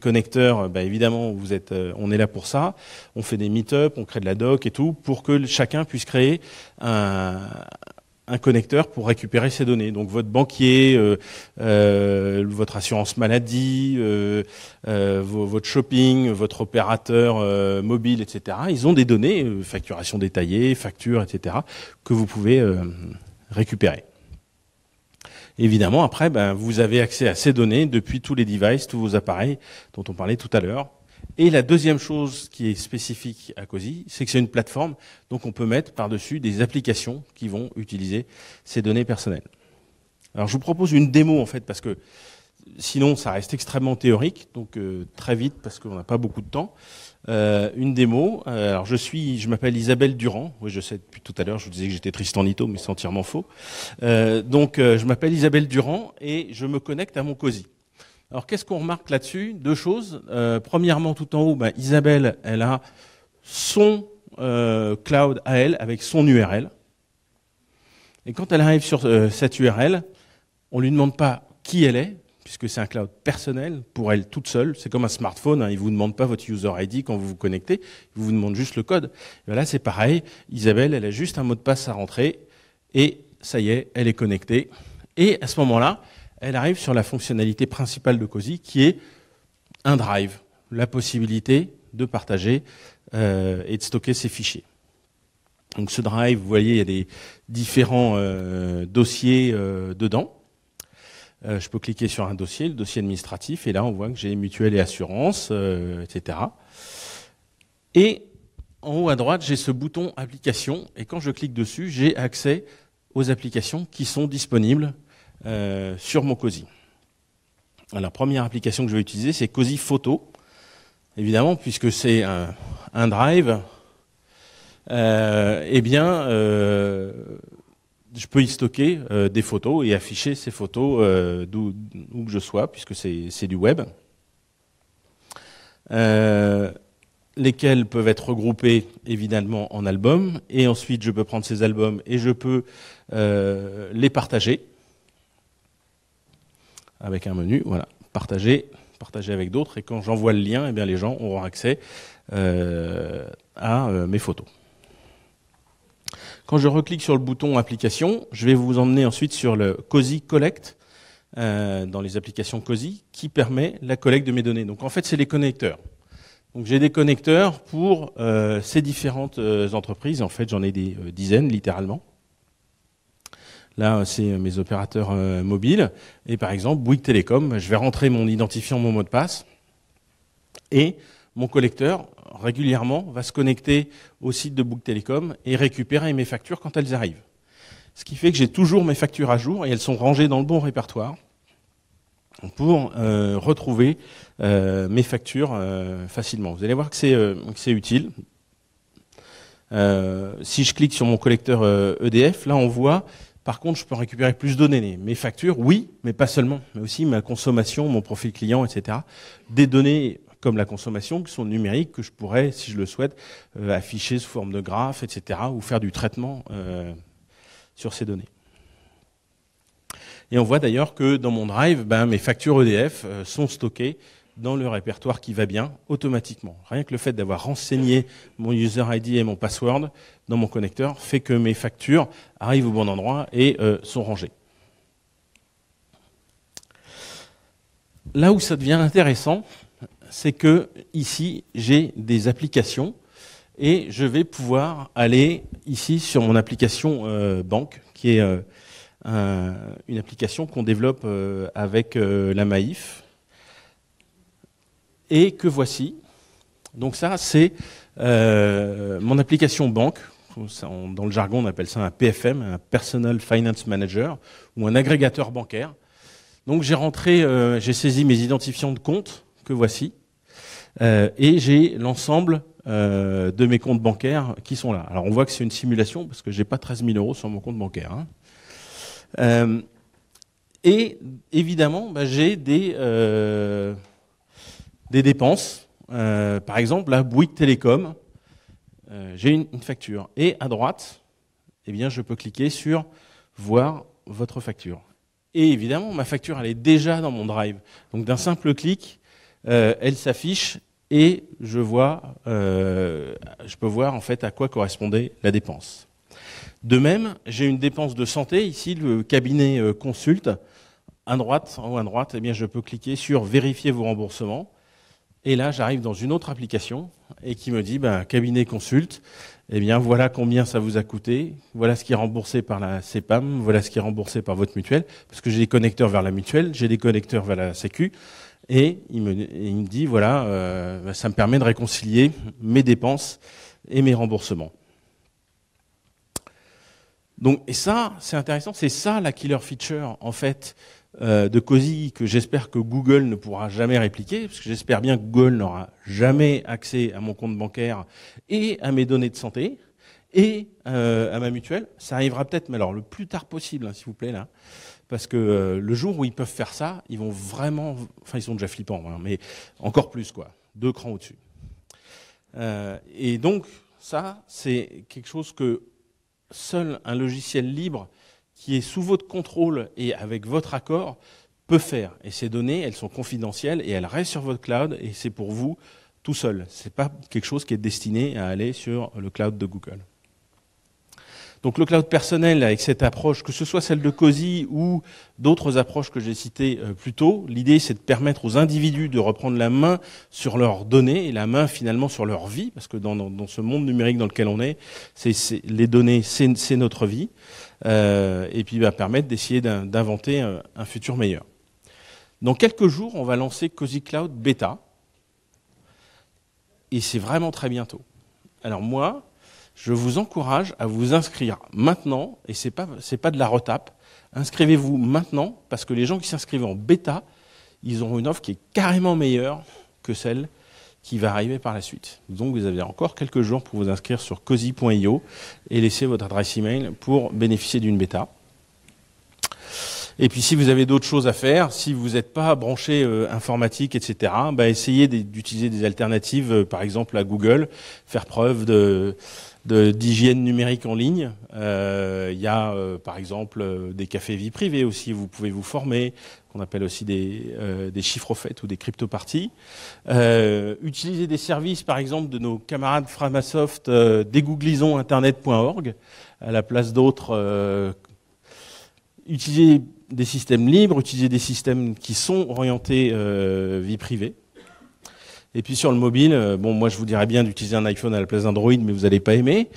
connecteurs, bah, évidemment, vous êtes, euh, on est là pour ça. On fait des meet ups on crée de la doc et tout, pour que chacun puisse créer un, un connecteur pour récupérer ces données. Donc votre banquier, euh, euh, votre assurance maladie, euh, votre shopping, votre opérateur mobile, etc. Ils ont des données, facturation détaillée, facture, etc. que vous pouvez récupérer. Évidemment, après, ben, vous avez accès à ces données depuis tous les devices, tous vos appareils dont on parlait tout à l'heure. Et la deuxième chose qui est spécifique à COSI, c'est que c'est une plateforme, donc on peut mettre par-dessus des applications qui vont utiliser ces données personnelles. Alors je vous propose une démo en fait, parce que sinon ça reste extrêmement théorique, donc euh, très vite parce qu'on n'a pas beaucoup de temps. Euh, une démo. Euh, alors je suis, je m'appelle Isabelle Durand. Oui, je sais depuis tout à l'heure, je vous disais que j'étais Tristan mais c'est entièrement faux. donc je m'appelle Isabelle Durand et je me connecte à mon COSI. Alors qu'est-ce qu'on remarque là-dessus Deux choses. Euh, premièrement, tout en haut, bah, Isabelle, elle a son euh, cloud à elle avec son URL. Et quand elle arrive sur euh, cette URL, on ne lui demande pas qui elle est, puisque c'est un cloud personnel pour elle toute seule. C'est comme un smartphone, hein. il ne vous demande pas votre user ID quand vous vous connectez, il vous demande juste le code. Et là, c'est pareil, Isabelle, elle a juste un mot de passe à rentrer, et ça y est, elle est connectée. Et à ce moment-là, elle arrive sur la fonctionnalité principale de COSI, qui est un drive, la possibilité de partager euh, et de stocker ses fichiers. Donc ce drive, vous voyez, il y a des différents euh, dossiers euh, dedans. je peux cliquer sur un dossier, le dossier administratif, et là on voit que j'ai mutuelle et assurance, etc. Et en haut à droite, j'ai ce bouton application, et quand je clique dessus, j'ai accès aux applications qui sont disponibles euh, sur mon COSI. La première application que je vais utiliser, c'est COSI Photo, évidemment, puisque c'est un, drive. Euh, eh bien, euh, je peux y stocker des photos et afficher ces photos d'où que je sois, puisque c'est du web. Lesquelles peuvent être regroupés évidemment en albums, et ensuite je peux prendre ces albums et je peux les partager avec un menu, voilà, partager, partager avec d'autres. Et quand j'envoie le lien, eh bien, les gens auront accès euh, à euh, mes photos. Quand je reclique sur le bouton application, je vais vous emmener ensuite sur le COSI Collect euh, dans les applications COSI qui permet la collecte de mes données. Donc en fait, c'est les connecteurs. Donc j'ai des connecteurs pour ces différentes entreprises. En fait, j'en ai des dizaines littéralement. Là, c'est euh, mes opérateurs euh, mobiles. Et par exemple, Bouygues Télécom, je vais rentrer mon identifiant, mon mot de passe. Et mon collecteur, régulièrement, va se connecter au site de Bouygues Télécom et récupérer mes factures quand elles arrivent. Ce qui fait que j'ai toujours mes factures à jour et elles sont rangées dans le bon répertoire pour euh, retrouver mes factures facilement. Vous allez voir que c'est utile. si je clique sur mon collecteur EDF, e là on voit par contre, je peux récupérer plus de données. Mes factures, oui, mais pas seulement, mais aussi ma consommation, mon profil client, etc. Des données comme la consommation, qui sont numériques, que je pourrais, si je le souhaite, euh, afficher sous forme de graphes, etc., ou faire du traitement euh, sur ces données. Et on voit d'ailleurs que dans mon drive, ben, mes factures EDF euh, sont stockées dans le répertoire qui va bien automatiquement. Rien que le fait d'avoir renseigné mon user ID et mon password dans mon connecteur fait que mes factures arrivent au bon endroit et euh, sont rangées. Là où ça devient intéressant, c'est que ici, j'ai des applications et je vais pouvoir aller ici sur mon application euh, banque qui est euh, une application qu'on développe avec la Maïf, et que voici. Donc ça, c'est euh, mon application banque. Dans le jargon, on appelle ça un PFM, un Personal Finance Manager, ou un agrégateur bancaire. Donc j'ai rentré, euh, j'ai saisi mes identifiants de compte, que voici, euh, et j'ai l'ensemble de mes comptes bancaires qui sont là. Alors on voit que c'est une simulation, parce que n'ai pas 13 000 euros sur mon compte bancaire. Hein. et évidemment, bah, j'ai des des dépenses. Euh, par exemple, la Bouygues Télécom, euh, j'ai une, facture. Et à droite, eh bien, je peux cliquer sur Voir votre facture. Et évidemment, ma facture, elle est déjà dans mon drive. Donc d'un simple clic, euh, elle s'affiche et je, vois, je peux voir en fait à quoi correspondait la dépense. De même, j'ai une dépense de santé, ici le cabinet consulte. À droite, en haut à droite, eh bien, je peux cliquer sur Vérifier vos remboursements et là, j'arrive dans une autre application et qui me dit, ben, cabinet consulte, eh bien, voilà combien ça vous a coûté, voilà ce qui est remboursé par la CEPAM, voilà ce qui est remboursé par votre mutuelle, parce que j'ai des connecteurs vers la mutuelle, j'ai des connecteurs vers la Sécu, et il me, dit, voilà, euh, ben, ça me permet de réconcilier mes dépenses et mes remboursements. Donc, et ça, c'est intéressant, c'est ça la killer feature, en fait, euh, de COSI que j'espère que Google ne pourra jamais répliquer, parce que j'espère bien que Google n'aura jamais accès à mon compte bancaire et à mes données de santé et euh, à ma mutuelle. Ça arrivera peut-être, mais alors le plus tard possible, hein, s'il vous plaît, là. Parce que euh, le jour où ils peuvent faire ça, ils vont vraiment... Enfin, ils sont déjà flippants, hein, mais encore plus, quoi. Deux crans au-dessus. et donc, ça, c'est quelque chose que seul un logiciel libre qui est sous votre contrôle et avec votre accord peut faire. Et ces données, elles sont confidentielles et elles restent sur votre cloud et c'est pour vous tout seul. Ce n'est pas quelque chose qui est destiné à aller sur le cloud de Google. Donc le cloud personnel avec cette approche, que ce soit celle de COSI ou d'autres approches que j'ai citées euh, plus tôt, l'idée c'est de permettre aux individus de reprendre la main sur leurs données et la main finalement sur leur vie, parce que dans, ce monde numérique dans lequel on est, c'est les données, c'est notre vie. Euh, et puis va permettre d'essayer d'inventer euh, un futur meilleur. Dans quelques jours, on va lancer Cozy Cloud Beta. Et c'est vraiment très bientôt. Alors moi, je vous encourage à vous inscrire maintenant, et ce n'est pas, pas de la retape. Inscrivez-vous maintenant, parce que les gens qui s'inscrivent en bêta, ils auront une offre qui est carrément meilleure que celle qui va arriver par la suite. Donc vous avez encore quelques jours pour vous inscrire sur cozy.io et laisser votre adresse email pour bénéficier d'une bêta. Et puis si vous avez d'autres choses à faire, si vous n'êtes pas branché euh, informatique, etc., bah, essayez d'utiliser des alternatives, euh, par exemple à Google, faire preuve de d'hygiène numérique en ligne. Euh, il y a euh, par exemple euh, des cafés vie privée aussi, vous pouvez vous former, qu'on appelle aussi des, des chiffres ou des crypto-parties. utiliser des services par exemple de nos camarades Framasoft, euh, dégooglisons internet.org à la place d'autres. utiliser des systèmes libres, utiliser des systèmes qui sont orientés vie privée. Et puis sur le mobile, euh, bon, moi je vous dirais bien d'utiliser un iPhone à la place d'Android, mais vous n'allez pas aimer.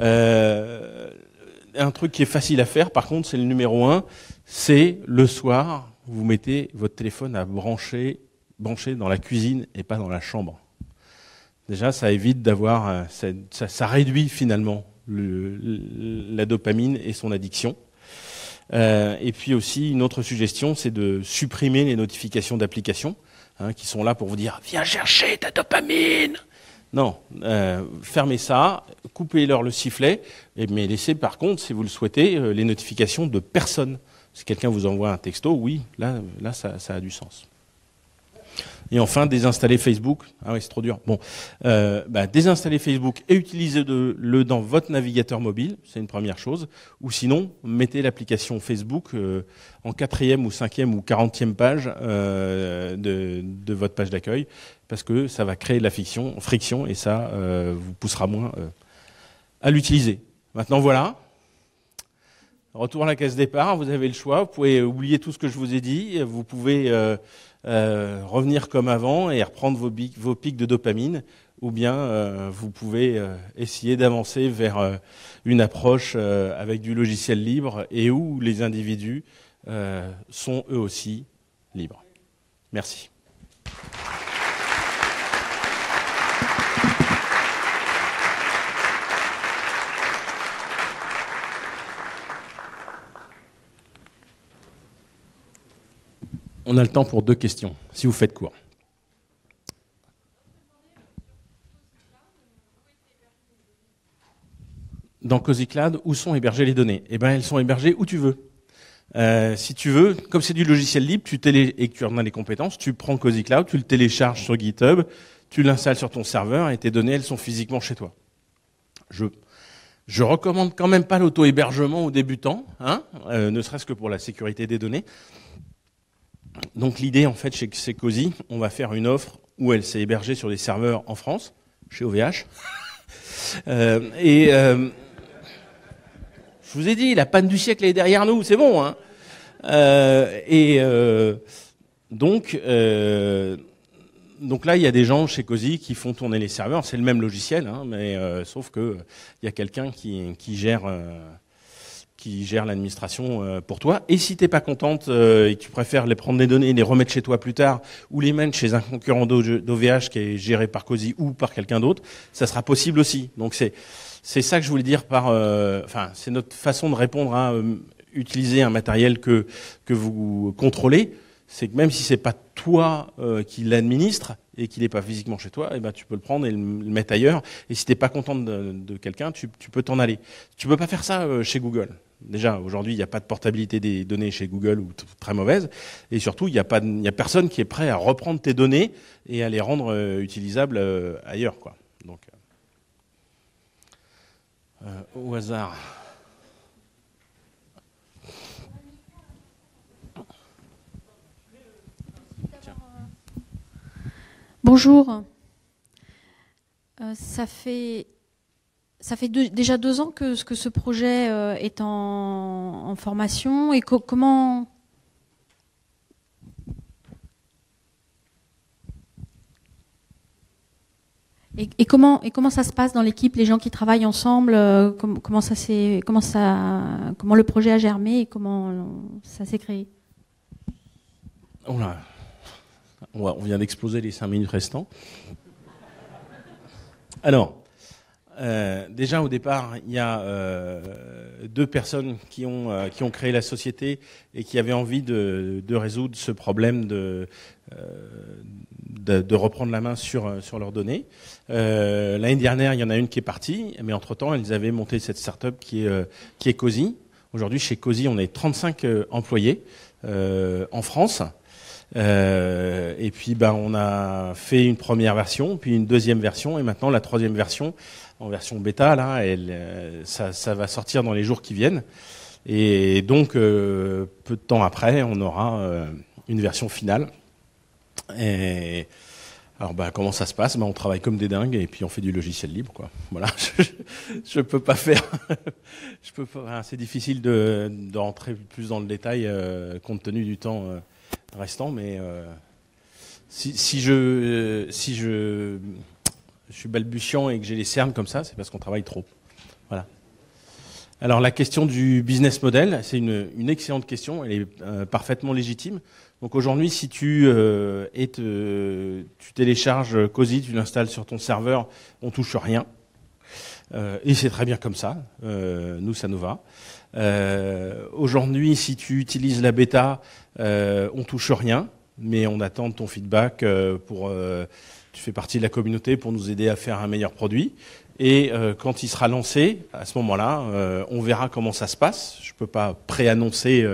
Euh, un truc qui est facile à faire, par contre, c'est le numéro un, c'est le soir, vous mettez votre téléphone à brancher, brancher dans la cuisine et pas dans la chambre. Déjà, ça évite d'avoir, euh, ça, réduit finalement le, la dopamine et son addiction. et puis aussi, une autre suggestion, c'est de supprimer les notifications d'applications. Hein, qui sont là pour vous dire Viens chercher ta dopamine Non, euh, fermez ça, coupez-leur le sifflet, mais laissez par contre, si vous le souhaitez, euh, les notifications de personne. Si quelqu'un vous envoie un texto, oui, là, là ça a du sens. Et enfin, désinstaller Facebook. Ah oui, c'est trop dur. Bon, euh, bah, désinstaller Facebook et utilisez-le dans votre navigateur mobile, c'est une première chose. Ou sinon, mettez l'application Facebook euh, en quatrième ou cinquième ou quarantième page euh, de, votre page d'accueil, parce que ça va créer de la friction, et ça vous poussera moins à l'utiliser. Maintenant, voilà. Retour à la case départ, vous avez le choix, vous pouvez oublier tout ce que je vous ai dit, vous pouvez euh, revenir comme avant et reprendre vos, pics, de dopamine, ou bien euh, vous pouvez euh, essayer d'avancer vers une approche avec du logiciel libre et où les individus sont eux aussi libres. Merci. On a le temps pour deux questions, si vous faites court. Dans Cozy Cloud, où sont hébergées les données Eh bien, elles sont hébergées où tu veux. Euh, si tu veux, comme c'est du logiciel libre, tu télé et que tu en as les compétences, tu prends Cozy Cloud, tu le télécharges sur GitHub, tu l'installes sur ton serveur et tes données, elles sont physiquement chez toi. Je je recommande quand même pas l'auto-hébergement aux débutants, hein, euh, ne serait-ce que pour la sécurité des données donc l'idée, en fait, chez Cozy, on va faire une offre où elle s'est hébergée sur des serveurs en France, chez OVH. Euh, et euh, je vous ai dit, la panne du siècle est derrière nous, c'est bon. Hein. Euh, et donc, donc là, il y a des gens chez Cozy qui font tourner les serveurs. C'est le même logiciel, hein, mais sauf que il y a quelqu'un qui, qui, gère qui gère l'administration euh, pour toi. Et si t'es pas contente euh, et que tu préfères les prendre les données et les remettre chez toi plus tard, ou les mettre chez un concurrent d'OVH qui est géré par COSI ou par quelqu'un d'autre, ça sera possible aussi. Donc c'est c'est ça que je voulais dire par, euh, enfin c'est notre façon de répondre à hein, utiliser un matériel que que vous contrôlez. C'est que même si c'est pas toi qui l'administre et qu'il n'est pas physiquement chez toi, et eh ben tu peux le prendre et le, mettre ailleurs. Et si t'es pas contente de, quelqu'un, tu, tu peux t'en aller. Tu peux pas faire ça chez Google déjà, aujourd'hui, il n'y a pas de portabilité des données chez Google ou très mauvaise. Et surtout, il n'y a, personne qui est prêt à reprendre tes données et à les rendre euh, utilisables euh, ailleurs. Quoi. Donc, euh. au hasard. Bonjour. ça fait ça fait déjà deux ans que, ce projet euh, est en, formation et comment. Et, comment, et comment ça se passe dans l'équipe, les gens qui travaillent ensemble, euh, comment, ça comment, ça, comment le projet a germé et comment ça s'est créé On, on vient d'exploser les cinq minutes restantes. Alors, euh, déjà au départ, il y a euh, deux personnes qui ont, euh, qui ont créé la société et qui avaient envie de, de résoudre ce problème de, de, reprendre la main sur, sur leurs données. L'année dernière, il y en a une qui est partie, mais entre-temps, elles avaient monté cette start-up qui est, qui est COSI. Aujourd'hui, chez Cozy, on est 35 employés en France. et puis, ben, on a fait une première version, puis une deuxième version, et maintenant la troisième version en version bêta, là, elle, euh, ça, va sortir dans les jours qui viennent. Et donc, euh, peu de temps après, on aura euh, une version finale. Et alors, bah, comment ça se passe bah, On travaille comme des dingues et puis on fait du logiciel libre, quoi. Voilà, je, ne peux pas faire. je peux C'est difficile de, rentrer plus dans le détail compte tenu du temps restant, mais si, si, je si je je suis balbutiant et que j'ai les cernes comme ça, c'est parce qu'on travaille trop. Voilà. Alors la question du business model, c'est une, excellente question, elle est euh, parfaitement légitime. Donc aujourd'hui, si tu, et euh, euh, tu télécharges COSI, tu l'installes sur ton serveur, on touche rien. et c'est très bien comme ça, nous ça nous va. aujourd'hui, si tu utilises la bêta, on touche rien mais on attend ton feedback euh, pour. Euh, tu fais partie de la communauté pour nous aider à faire un meilleur produit. Et euh, quand il sera lancé, à ce moment-là, on verra comment ça se passe. Je ne peux pas préannoncer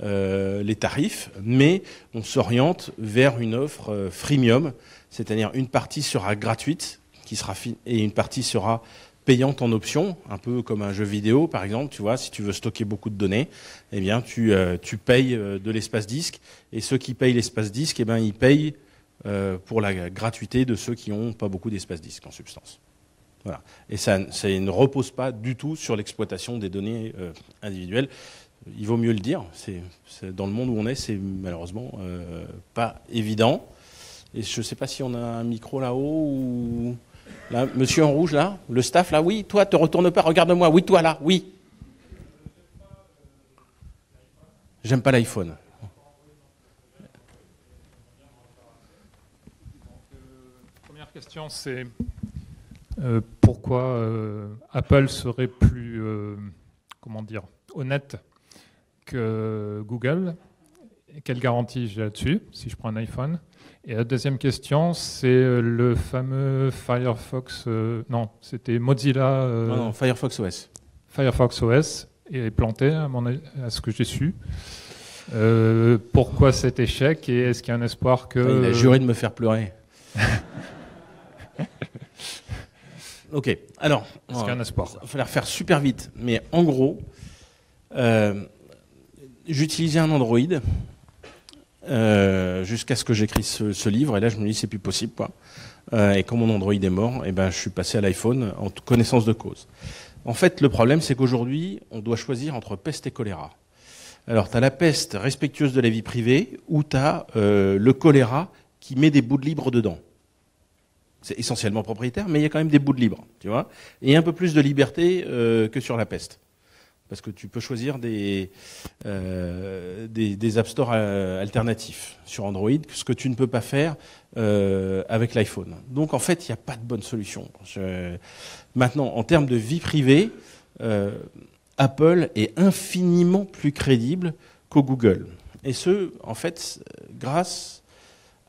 les tarifs, mais on s'oriente vers une offre freemium, c'est-à-dire une partie sera gratuite qui sera et une partie sera payante en option, un peu comme un jeu vidéo par exemple, tu vois, si tu veux stocker beaucoup de données, eh bien tu, euh, payes euh, de l'espace disque, et ceux qui payent l'espace disque, eh bien ils payent euh, pour la gratuité de ceux qui n'ont pas beaucoup d'espace disque en substance. Voilà. Et ça, ne repose pas du tout sur l'exploitation des données individuelles. Il vaut mieux le dire. C'est, dans le monde où on est, c'est malheureusement pas évident. Et je ne sais pas si on a un micro là-haut ou. Là, monsieur en rouge, là, le staff, là, oui, toi, te retourne pas, regarde-moi, oui, toi, là, oui. J'aime pas l'iPhone. Première question, c'est euh, pourquoi euh, Apple serait plus, euh, comment dire, honnête que Google Quelle garantie j'ai là-dessus, si je prends un iPhone et la deuxième question, c'est euh, le fameux Firefox. Euh, non, c'était Mozilla. Euh, non, Firefox OS. Firefox OS est planté, à, mon, à ce que j'ai su. pourquoi cet échec et est-ce qu'il y a un espoir que. Il a juré de me faire pleurer. ok, alors. Est-ce qu'il y a un espoir Il faire super vite, mais en gros, j'utilisais un Android euh, jusqu'à ce que j'écris ce, livre. Et là, je me dis, c'est plus possible, quoi. Euh, et quand mon Android est mort, eh ben, je suis passé à l'iPhone en connaissance de cause. En fait, le problème, c'est qu'aujourd'hui, on doit choisir entre peste et choléra. Alors, tu as la peste respectueuse de la vie privée ou tu as euh, le choléra qui met des bouts de libre dedans. C'est essentiellement propriétaire, mais il y a quand même des bouts de libre, tu vois. Et un peu plus de liberté que sur la peste parce que tu peux choisir des, euh, des, App Store euh, alternatifs sur Android, ce que tu ne peux pas faire euh, avec l'iPhone. Donc en fait, il n'y a pas de bonne solution. Maintenant, en termes de vie privée, Apple est infiniment plus crédible qu'au Google. Et ce, en fait, grâce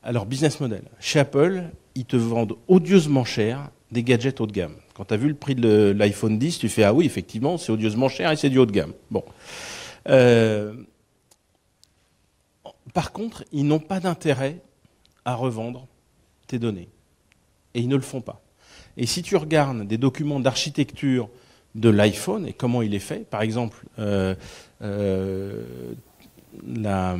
à leur business model. Chez Apple, ils te vendent odieusement cher des gadgets haut de gamme. Quand tu as vu le prix de l'iPhone 10, tu fais ah oui, effectivement, c'est odieusement cher et c'est du haut de gamme. Bon. Euh, par contre, ils n'ont pas d'intérêt à revendre tes données. Et ils ne le font pas. Et si tu regardes des documents d'architecture de l'iPhone et comment il est fait, par exemple, euh, euh, la,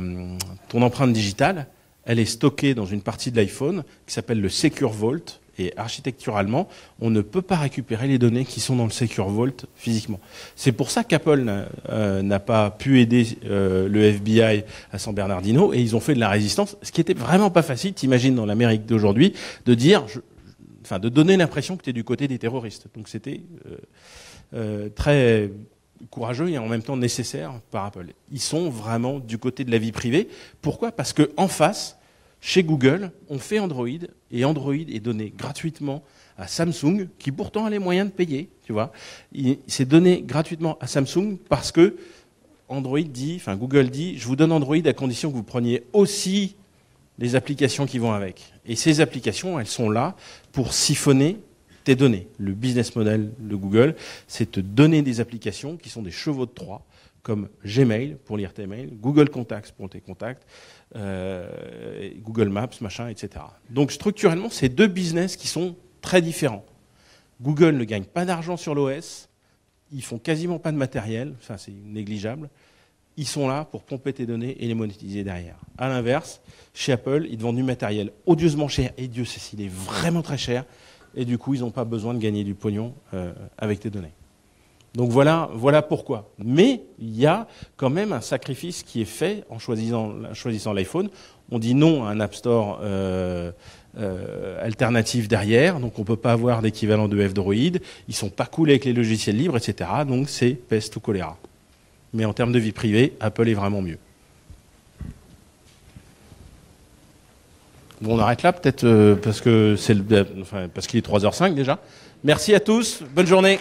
ton empreinte digitale, elle est stockée dans une partie de l'iPhone qui s'appelle le Secure Vault, et architecturalement, on ne peut pas récupérer les données qui sont dans le Secure Vault physiquement. C'est pour ça qu'Apple n'a euh, pas pu aider euh, le FBI à San Bernardino et ils ont fait de la résistance, ce qui était vraiment pas facile, t'imagines, dans l'Amérique d'aujourd'hui, de dire, enfin, de donner l'impression que tu es du côté des terroristes. Donc c'était euh, très courageux et en même temps nécessaire par Apple. Ils sont vraiment du côté de la vie privée. Pourquoi Parce que en face, chez Google, on fait Android, et Android est donné gratuitement à Samsung, qui pourtant a les moyens de payer, tu vois. C'est donné gratuitement à Samsung parce que Android dit, Google dit, je vous donne Android à condition que vous preniez aussi les applications qui vont avec. Et ces applications, elles sont là pour siphonner tes données. Le business model de Google, c'est te donner des applications qui sont des chevaux de Troie, comme Gmail pour lire tes mails, Google Contacts pour tes contacts, euh, Google Maps, machin, etc. Donc structurellement, c'est deux business qui sont très différents. Google ne gagne pas d'argent sur l'OS, ils font quasiment pas de matériel, ça c'est négligeable. Ils sont là pour pomper tes données et les monétiser derrière. À l'inverse, chez Apple, ils vendent du matériel odieusement cher, et Dieu sait s'il est vraiment très cher, et du coup, ils n'ont pas besoin de gagner du pognon euh, avec tes données. Donc voilà, voilà pourquoi. Mais il y a quand même un sacrifice qui est fait en choisissant, l'iPhone. On dit non à un App Store euh, euh, alternatif derrière, donc on ne peut pas avoir d'équivalent de F-Droid. Ils ne sont pas cool avec les logiciels libres, etc. Donc c'est peste ou choléra. Mais en termes de vie privée, Apple est vraiment mieux. on arrête là peut-être euh, parce que c'est enfin, parce qu'il est 3h05 déjà. Merci à tous, bonne journée.